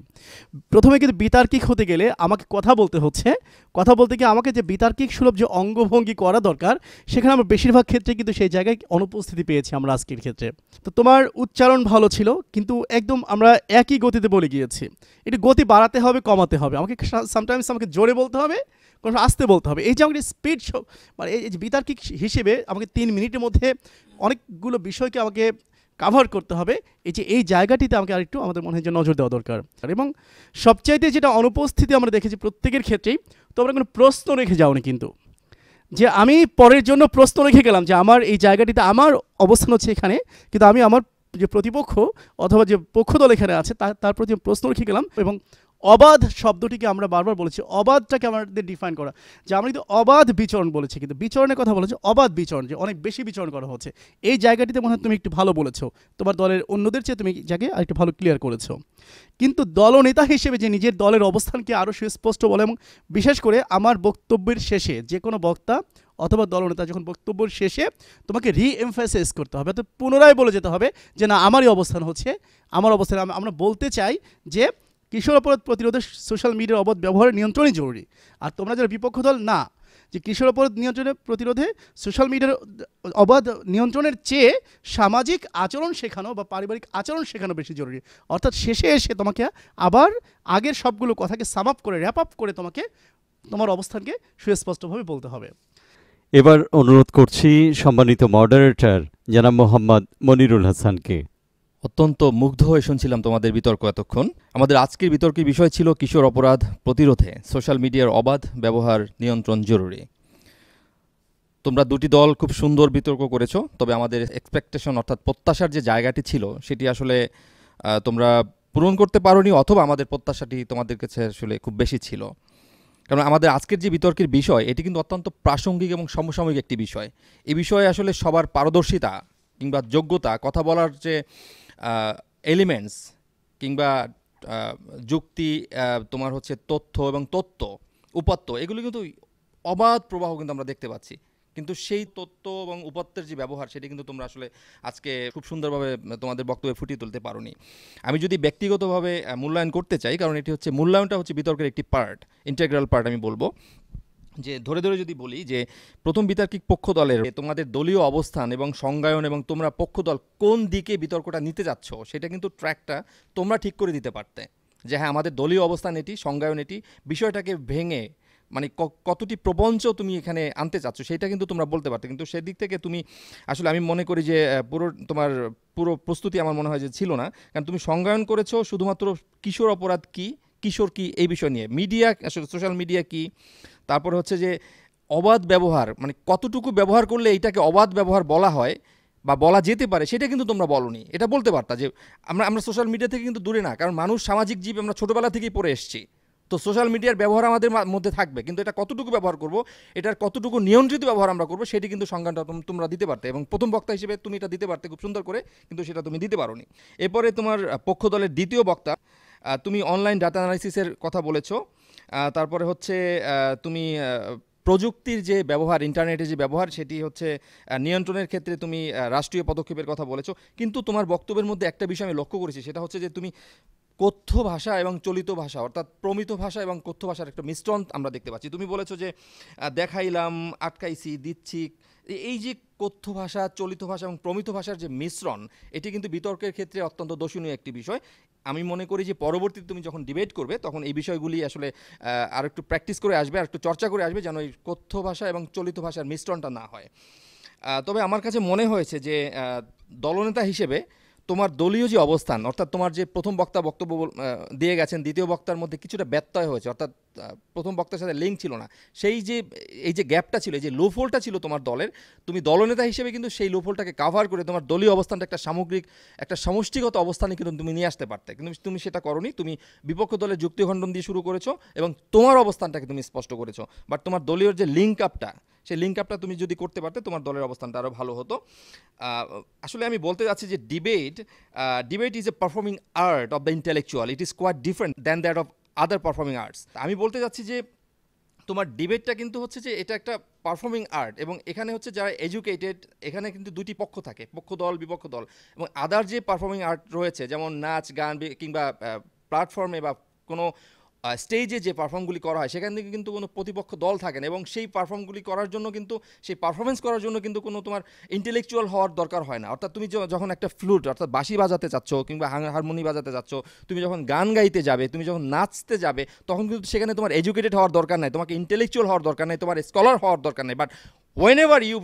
প্রথমে কিন্তু বিতার্কিক হতে গেলে আমাকে কথা বলতে হচ্ছে কথা বলতে গিয়ে আমাকে যে বিতার্কিক সুলভ যে অঙ্গভঙ্গি করা দরকার সেখানে আমরা বেশিরভাগ ক্ষেত্রে কিন্তু সেই জায়গায় অনুপস্থিতি পেয়েছি আমরা আজকের ক্ষেত্রে তো তোমার উচ্চারণ ভালো ছিল কিন্তু একদম আমরা একই গতিতে বলে গিয়েছি এটি গতি বাড়াতে হবে কমাতে হবে আমাকে সামটাইমস আমাকে জোরে বলতে হবে কোনো আসতে বলতে হবে এই যে আমাকে স্পিড মানে এই বিতার্কিক হিসেবে আমাকে তিন মিনিটের মধ্যে অনেকগুলো বিষয়কে আমাকে কাভার করতে হবে এই যে এই জায়গাটিতে আমাকে আরেকটু আমাদের মনে হয় যে নজর দেওয়া দরকার এবং সবচাইতে যেটা অনুপস্থিতি আমরা দেখেছি প্রত্যেকের ক্ষেত্রেই তোমরা কোনো প্রশ্ন রেখে যাওনি কিন্তু যে আমি পরের জন্য প্রশ্ন রেখে গেলাম যে আমার এই জায়গাটিতে আমার অবস্থান হচ্ছে এখানে কিন্তু আমি আমার যে প্রতিপক্ষ অথবা যে পক্ষদল এখানে আছে তার প্রতি প্রশ্ন রেখে গেলাম এবং অবাধ শব্দটিকে আমরা বারবার বলেছি অবাধটাকে আমাদের ডিফাইন করা যে আমরা কিন্তু অবাধ বিচরণ বলেছি কিন্তু বিচরণের কথা বলেছি অবাধ বিচরণ যে অনেক বেশি বিচরণ করা হচ্ছে এই জায়গাটিতে মনে হয় তুমি একটু ভালো বলেছো তোমার দলের অন্যদের চেয়ে তুমি যাকে আরেকটু ভালো ক্লিয়ার করেছো কিন্তু দলনেতা হিসেবে যে নিজের দলের অবস্থানকে আরও সুস্পষ্ট বলে এবং বিশেষ করে আমার বক্তব্যের শেষে যে কোনো বক্তা অথবা দলনেতা যখন বক্তব্যের শেষে তোমাকে রিএমফাসাইজ করতে হবে অর্থাৎ পুনরায় বলে যেতে হবে যে না আমারই অবস্থান হচ্ছে আমার অবস্থান আমরা বলতে চাই যে কিশোর অপরাধ প্রতিরোধে সোশ্যাল মিডিয়ার অবধ ব্যবহারের নিয়ন্ত্রণই জরুরি আর তোমরা যারা বিপক্ষ দল না যে কিশোর অপরাধ নিয়ন্ত্রণের প্রতিরোধে সোশ্যাল মিডিয়ার অবাধ নিয়ন্ত্রণের চেয়ে সামাজিক আচরণ শেখানো বা পারিবারিক আচরণ শেখানো বেশি জরুরি অর্থাৎ শেষে এসে তোমাকে আবার আগের সবগুলো কথাকে সাম আপ করে র্যাপ আপ করে তোমাকে তোমার অবস্থানকে সুস্পষ্টভাবে বলতে হবে এবার অনুরোধ করছি সম্মানিত মডারেটর জানাব মোহাম্মদ মনিরুল হাসানকে অত্যন্ত মুগ্ধ হয়ে শুনছিলাম তোমাদের বিতর্ক এতক্ষণ আমাদের আজকের বিতর্কের বিষয় ছিল কিশোর অপরাধ প্রতিরোধে সোশ্যাল মিডিয়ার অবাধ ব্যবহার নিয়ন্ত্রণ জরুরি তোমরা দুটি দল খুব সুন্দর বিতর্ক করেছো তবে আমাদের এক্সপেকটেশন অর্থাৎ প্রত্যাশার যে জায়গাটি ছিল সেটি আসলে তোমরা পূরণ করতে পারোনি অথবা আমাদের প্রত্যাশাটি তোমাদের কাছে আসলে খুব বেশি ছিল কারণ আমাদের আজকের যে বিতর্কের বিষয় এটি কিন্তু অত্যন্ত প্রাসঙ্গিক এবং সমসাময়িক একটি বিষয় এ বিষয়ে আসলে সবার পারদর্শিতা কিংবা যোগ্যতা কথা বলার যে এলিমেন্টস কিংবা যুক্তি তোমার হচ্ছে তথ্য এবং তত্ত্ব উপাত্ত এগুলো কিন্তু অবাধ প্রবাহ কিন্তু আমরা দেখতে পাচ্ছি কিন্তু সেই তত্ত্ব এবং উপাত্তের যে ব্যবহার সেটি কিন্তু তোমরা আসলে আজকে খুব সুন্দরভাবে তোমাদের বক্তব্যে ফুটিয়ে তুলতে পারোনি আমি যদি ব্যক্তিগতভাবে মূল্যায়ন করতে চাই কারণ এটি হচ্ছে মূল্যায়নটা হচ্ছে বিতর্কের একটি পার্ট ইন্টেগ্রাল পার্ট আমি বলবো যে ধরে ধরে যদি বলি যে প্রথম বিতর্কিক পক্ষ দলের তোমাদের দলীয় অবস্থান এবং সংজ্ঞায়ন এবং তোমরা পক্ষ দল কোন দিকে বিতর্কটা নিতে যাচ্ছ সেটা কিন্তু ট্র্যাকটা তোমরা ঠিক করে দিতে পারতে যে হ্যাঁ আমাদের দলীয় অবস্থান এটি সংজ্ঞায়ন এটি বিষয়টাকে ভেঙে মানে কতটি প্রবঞ্চ তুমি এখানে আনতে চাচ্ছ সেটা কিন্তু তোমরা বলতে পারতে কিন্তু সেদিক থেকে তুমি আসলে আমি মনে করি যে পুরো তোমার পুরো প্রস্তুতি আমার মনে হয় যে ছিল না কারণ তুমি সংজ্ঞায়ন করেছো শুধুমাত্র কিশোর অপরাধ কী কিশোর কি এই বিষয় নিয়ে মিডিয়া আসলে সোশ্যাল মিডিয়া কি তারপর হচ্ছে যে অবাধ ব্যবহার মানে কতটুকু ব্যবহার করলে এটাকে অবাধ ব্যবহার বলা হয় বা বলা যেতে পারে সেটা কিন্তু তোমরা বলনি এটা বলতে পারতা যে আমরা আমরা সোশ্যাল মিডিয়া থেকে কিন্তু দূরে না কারণ মানুষ সামাজিক জীব আমরা ছোটোবেলা থেকেই পড়ে এসেছি তো সোশ্যাল মিডিয়ার ব্যবহার আমাদের মধ্যে থাকবে কিন্তু এটা কতটুকু ব্যবহার করব এটার কতটুকু নিয়ন্ত্রিত ব্যবহার আমরা করবো সেটি কিন্তু সংজ্ঞাটা তোমরা দিতে পারতে এবং প্রথম বক্তা হিসেবে তুমি এটা দিতে পারতে খুব সুন্দর করে কিন্তু সেটা তুমি দিতে পারো নি এরপরে তোমার পক্ষ দলের দ্বিতীয় বক্তা তুমি অনলাইন ডাটা অ্যানালাইসিসের কথা বলেছ তারপরে হচ্ছে তুমি প্রযুক্তির যে ব্যবহার ইন্টারনেটের যে ব্যবহার সেটি হচ্ছে নিয়ন্ত্রণের ক্ষেত্রে তুমি রাষ্ট্রীয় পদক্ষেপের কথা বলেছো কিন্তু তোমার বক্তব্যের মধ্যে একটা বিষয় আমি লক্ষ্য করেছি সেটা হচ্ছে যে তুমি কথ্য ভাষা এবং চলিত ভাষা অর্থাৎ প্রমিত ভাষা এবং কথ্য ভাষার একটা মিশ্রণ আমরা দেখতে পাচ্ছি তুমি বলেছো যে দেখাইলাম আটকাইছি দিচ্ছি এই যে কথ্য ভাষা চলিত ভাষা এবং প্রমিত ভাষার যে মিশ্রণ এটি কিন্তু বিতর্কের ক্ষেত্রে অত্যন্ত দোষণীয় একটি বিষয় আমি মনে করি যে পরবর্তীতে তুমি যখন ডিবেট করবে তখন এই বিষয়গুলি আসলে আর একটু প্র্যাকটিস করে আসবে আর একটু চর্চা করে আসবে যেন এই কথ্য ভাষা এবং চলিত ভাষার মিশ্রণটা না হয় তবে আমার কাছে মনে হয়েছে যে দলনেতা হিসেবে তোমার দলীয় যে অবস্থান অর্থাৎ তোমার যে প্রথম বক্তা বক্তব্য দিয়ে গেছেন দ্বিতীয় বক্তার মধ্যে কিছুটা ব্যত্যয় হয়েছে অর্থাৎ প্রথম বক্তার সাথে লিঙ্ক ছিল না সেই যে এই যে গ্যাপটা ছিল এই যে লোফোলটা ছিল তোমার দলের তুমি দলনেতা হিসেবে কিন্তু সেই লোফোলটাকে কাভার করে তোমার দলীয় অবস্থানটা একটা সামগ্রিক একটা সমষ্টিগত অবস্থানে কিন্তু তুমি নিয়ে আসতে পারতে কিন্তু তুমি সেটা করনি তুমি বিপক্ষ দলের যুক্তিখণ্ডন দিয়ে শুরু করেছো এবং তোমার অবস্থানটাকে তুমি স্পষ্ট করেছো বাট তোমার দলীয় যে লিঙ্ক আপটা সেই লিঙ্ক আপটা তুমি যদি করতে পারতে তোমার দলের অবস্থানটা আরও ভালো হতো আসলে আমি বলতে চাচ্ছি যে debate debate is a performing art of the intellectual it is quite different than that of other performing arts আমি বলতে চাচ্ছি যে তোমার ডিবেটটা কিন্তু হচ্ছে যে এটা একটা পারফর্মিং আর্ট এবং এখানে হচ্ছে যারা এডুকেটেড এখানে কিন্তু দুটি পক্ষ থাকে পক্ষ দল বিপক্ষ দল এবং আদার যে পারফর্মিং আর্ট রয়েছে যেমন নাচ গান কিংবা প্ল্যাটফর্মে বা কোনো স্টেজে যে পারফর্মগুলি করা হয় সেখান থেকে কিন্তু কোনো প্রতিপক্ষ দল থাকে না এবং সেই পারফর্মগুলি করার জন্য কিন্তু সেই পারফরমেন্স করার জন্য কিন্তু কোনো তোমার ইন্টেলেকচুয়াল হওয়ার দরকার হয় না অর্থাৎ তুমি যখন একটা ফ্লুট অর্থাৎ বাঁশি বাজাতে চাচ্ছ কিংবা হারমোনি বাজাতে চাচ্ছ তুমি যখন গান গাইতে যাবে তুমি যখন নাচতে যাবে তখন কিন্তু সেখানে তোমার এডুকেটেড হওয়ার দরকার নাই তোমাকে ইন্টেলেকচুয়াল হওয়ার দরকার নাই তোমার স্কলার হওয়ার দরকার নাই but whenever you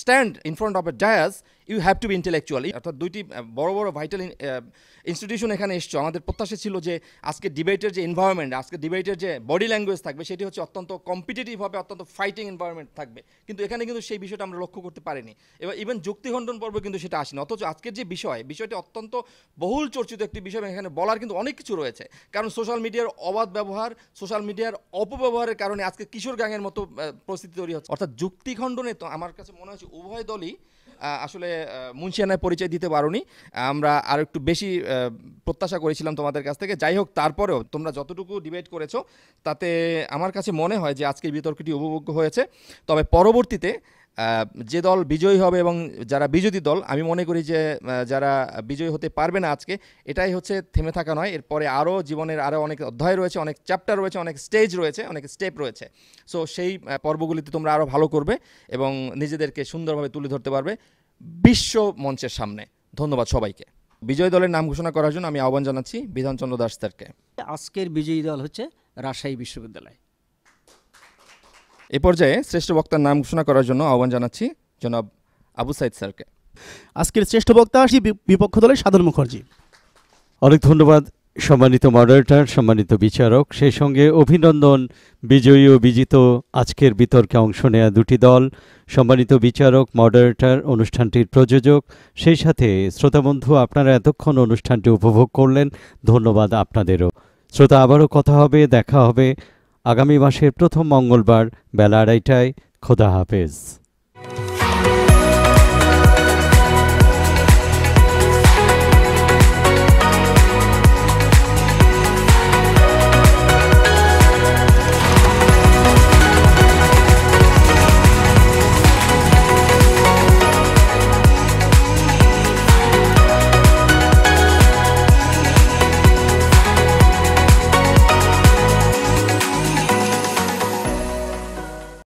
stand in front of a dais you have to be intellectual অর্থাৎ দুইটি বড় বড় ভাইটাল ইনস্টিটিউশন এখানে এসছো আমাদের প্রত্যাশা ছিল যে আজকে ডিবেটের যে এনভায়রনমেন্ট আজকে ডিবেটের যে বডি ল্যাঙ্গুয়েজ থাকবে সেটি হচ্ছে অত্যন্ত কম্পিটিটিভভাবে অত্যন্ত ফাইটিং এনভায়রনমেন্ট থাকবে কিন্তু এখানে কিন্তু সেই বিষয়টা আমরা লক্ষ্য করতে পারিনি এবার ইভেন যুক্তিখণ্ডন পর্ব কিন্তু সেটা আসেনি অথচ আজকের যে বিষয় বিষয়টি অত্যন্ত বহুল চর্চিত একটি বিষয় এখানে বলার কিন্তু অনেক কিছু রয়েছে কারণ সোশ্যাল মিডিয়ার অবাধ ব্যবহার সোশ্যাল মিডিয়ার অপব্যবহারের কারণে আজকে কিশোর গাঙের মতো পরিস্থিতি তৈরি হচ্ছে অর্থাৎ যুক্তিখণ্ডনে তো আমার কাছে মনে হচ্ছে উভয় দলই আসলে মুন্সিয়ানায় পরিচয় দিতে পারোনি আমরা আর একটু বেশি প্রত্যাশা করেছিলাম তোমাদের কাছ থেকে যাই হোক তারপরেও তোমরা যতটুকু ডিবেট করেছো তাতে আমার কাছে মনে হয় যে আজকের বিতর্কটি উপভোগ্য হয়েছে তবে পরবর্তীতে যে দল বিজয়ী হবে এবং যারা বিজয়ী দল আমি মনে করি যে যারা বিজয়ী হতে পারবে না আজকে এটাই হচ্ছে থেমে থাকা নয় এরপরে আরও জীবনের আরও অনেক অধ্যায় রয়েছে অনেক চ্যাপ্টার রয়েছে অনেক স্টেজ রয়েছে অনেক স্টেপ রয়েছে সো সেই পর্বগুলিতে তোমরা আরও ভালো করবে এবং নিজেদেরকে সুন্দরভাবে তুলে ধরতে পারবে বিশ্ব মঞ্চের সামনে ধন্যবাদ সবাইকে বিজয়ী দলের নাম ঘোষণা করার জন্য আমি আহ্বান জানাচ্ছি বিধানচন্দ্র দাস স্যারকে আজকের বিজয়ী দল হচ্ছে রাজশাহী বিশ্ববিদ্যালয় এ পর্যায়ে শ্রেষ্ঠ বক্তার নাম ঘোষণা করার জন্য আহ্বান জানাচ্ছি জনাব আবু সাইদ স্যারকে আজকের শ্রেষ্ঠ বক্তা আসি বিপক্ষ দলের সাধন মুখার্জি অনেক ধন্যবাদ সম্মানিত মডারেটর সম্মানিত বিচারক সেই সঙ্গে অভিনন্দন বিজয়ী ও বিজিত আজকের বিতর্কে অংশ নেয়া দুটি দল সম্মানিত বিচারক মডারেটর অনুষ্ঠানটির প্রযোজক সেই সাথে শ্রোতাবন্ধু আপনারা এতক্ষণ অনুষ্ঠানটি উপভোগ করলেন ধন্যবাদ আপনাদেরও শ্রোতা আবারও কথা হবে দেখা হবে আগামী মাসের প্রথম মঙ্গলবার বেলা আড়াইটায় খোদা হাফেজ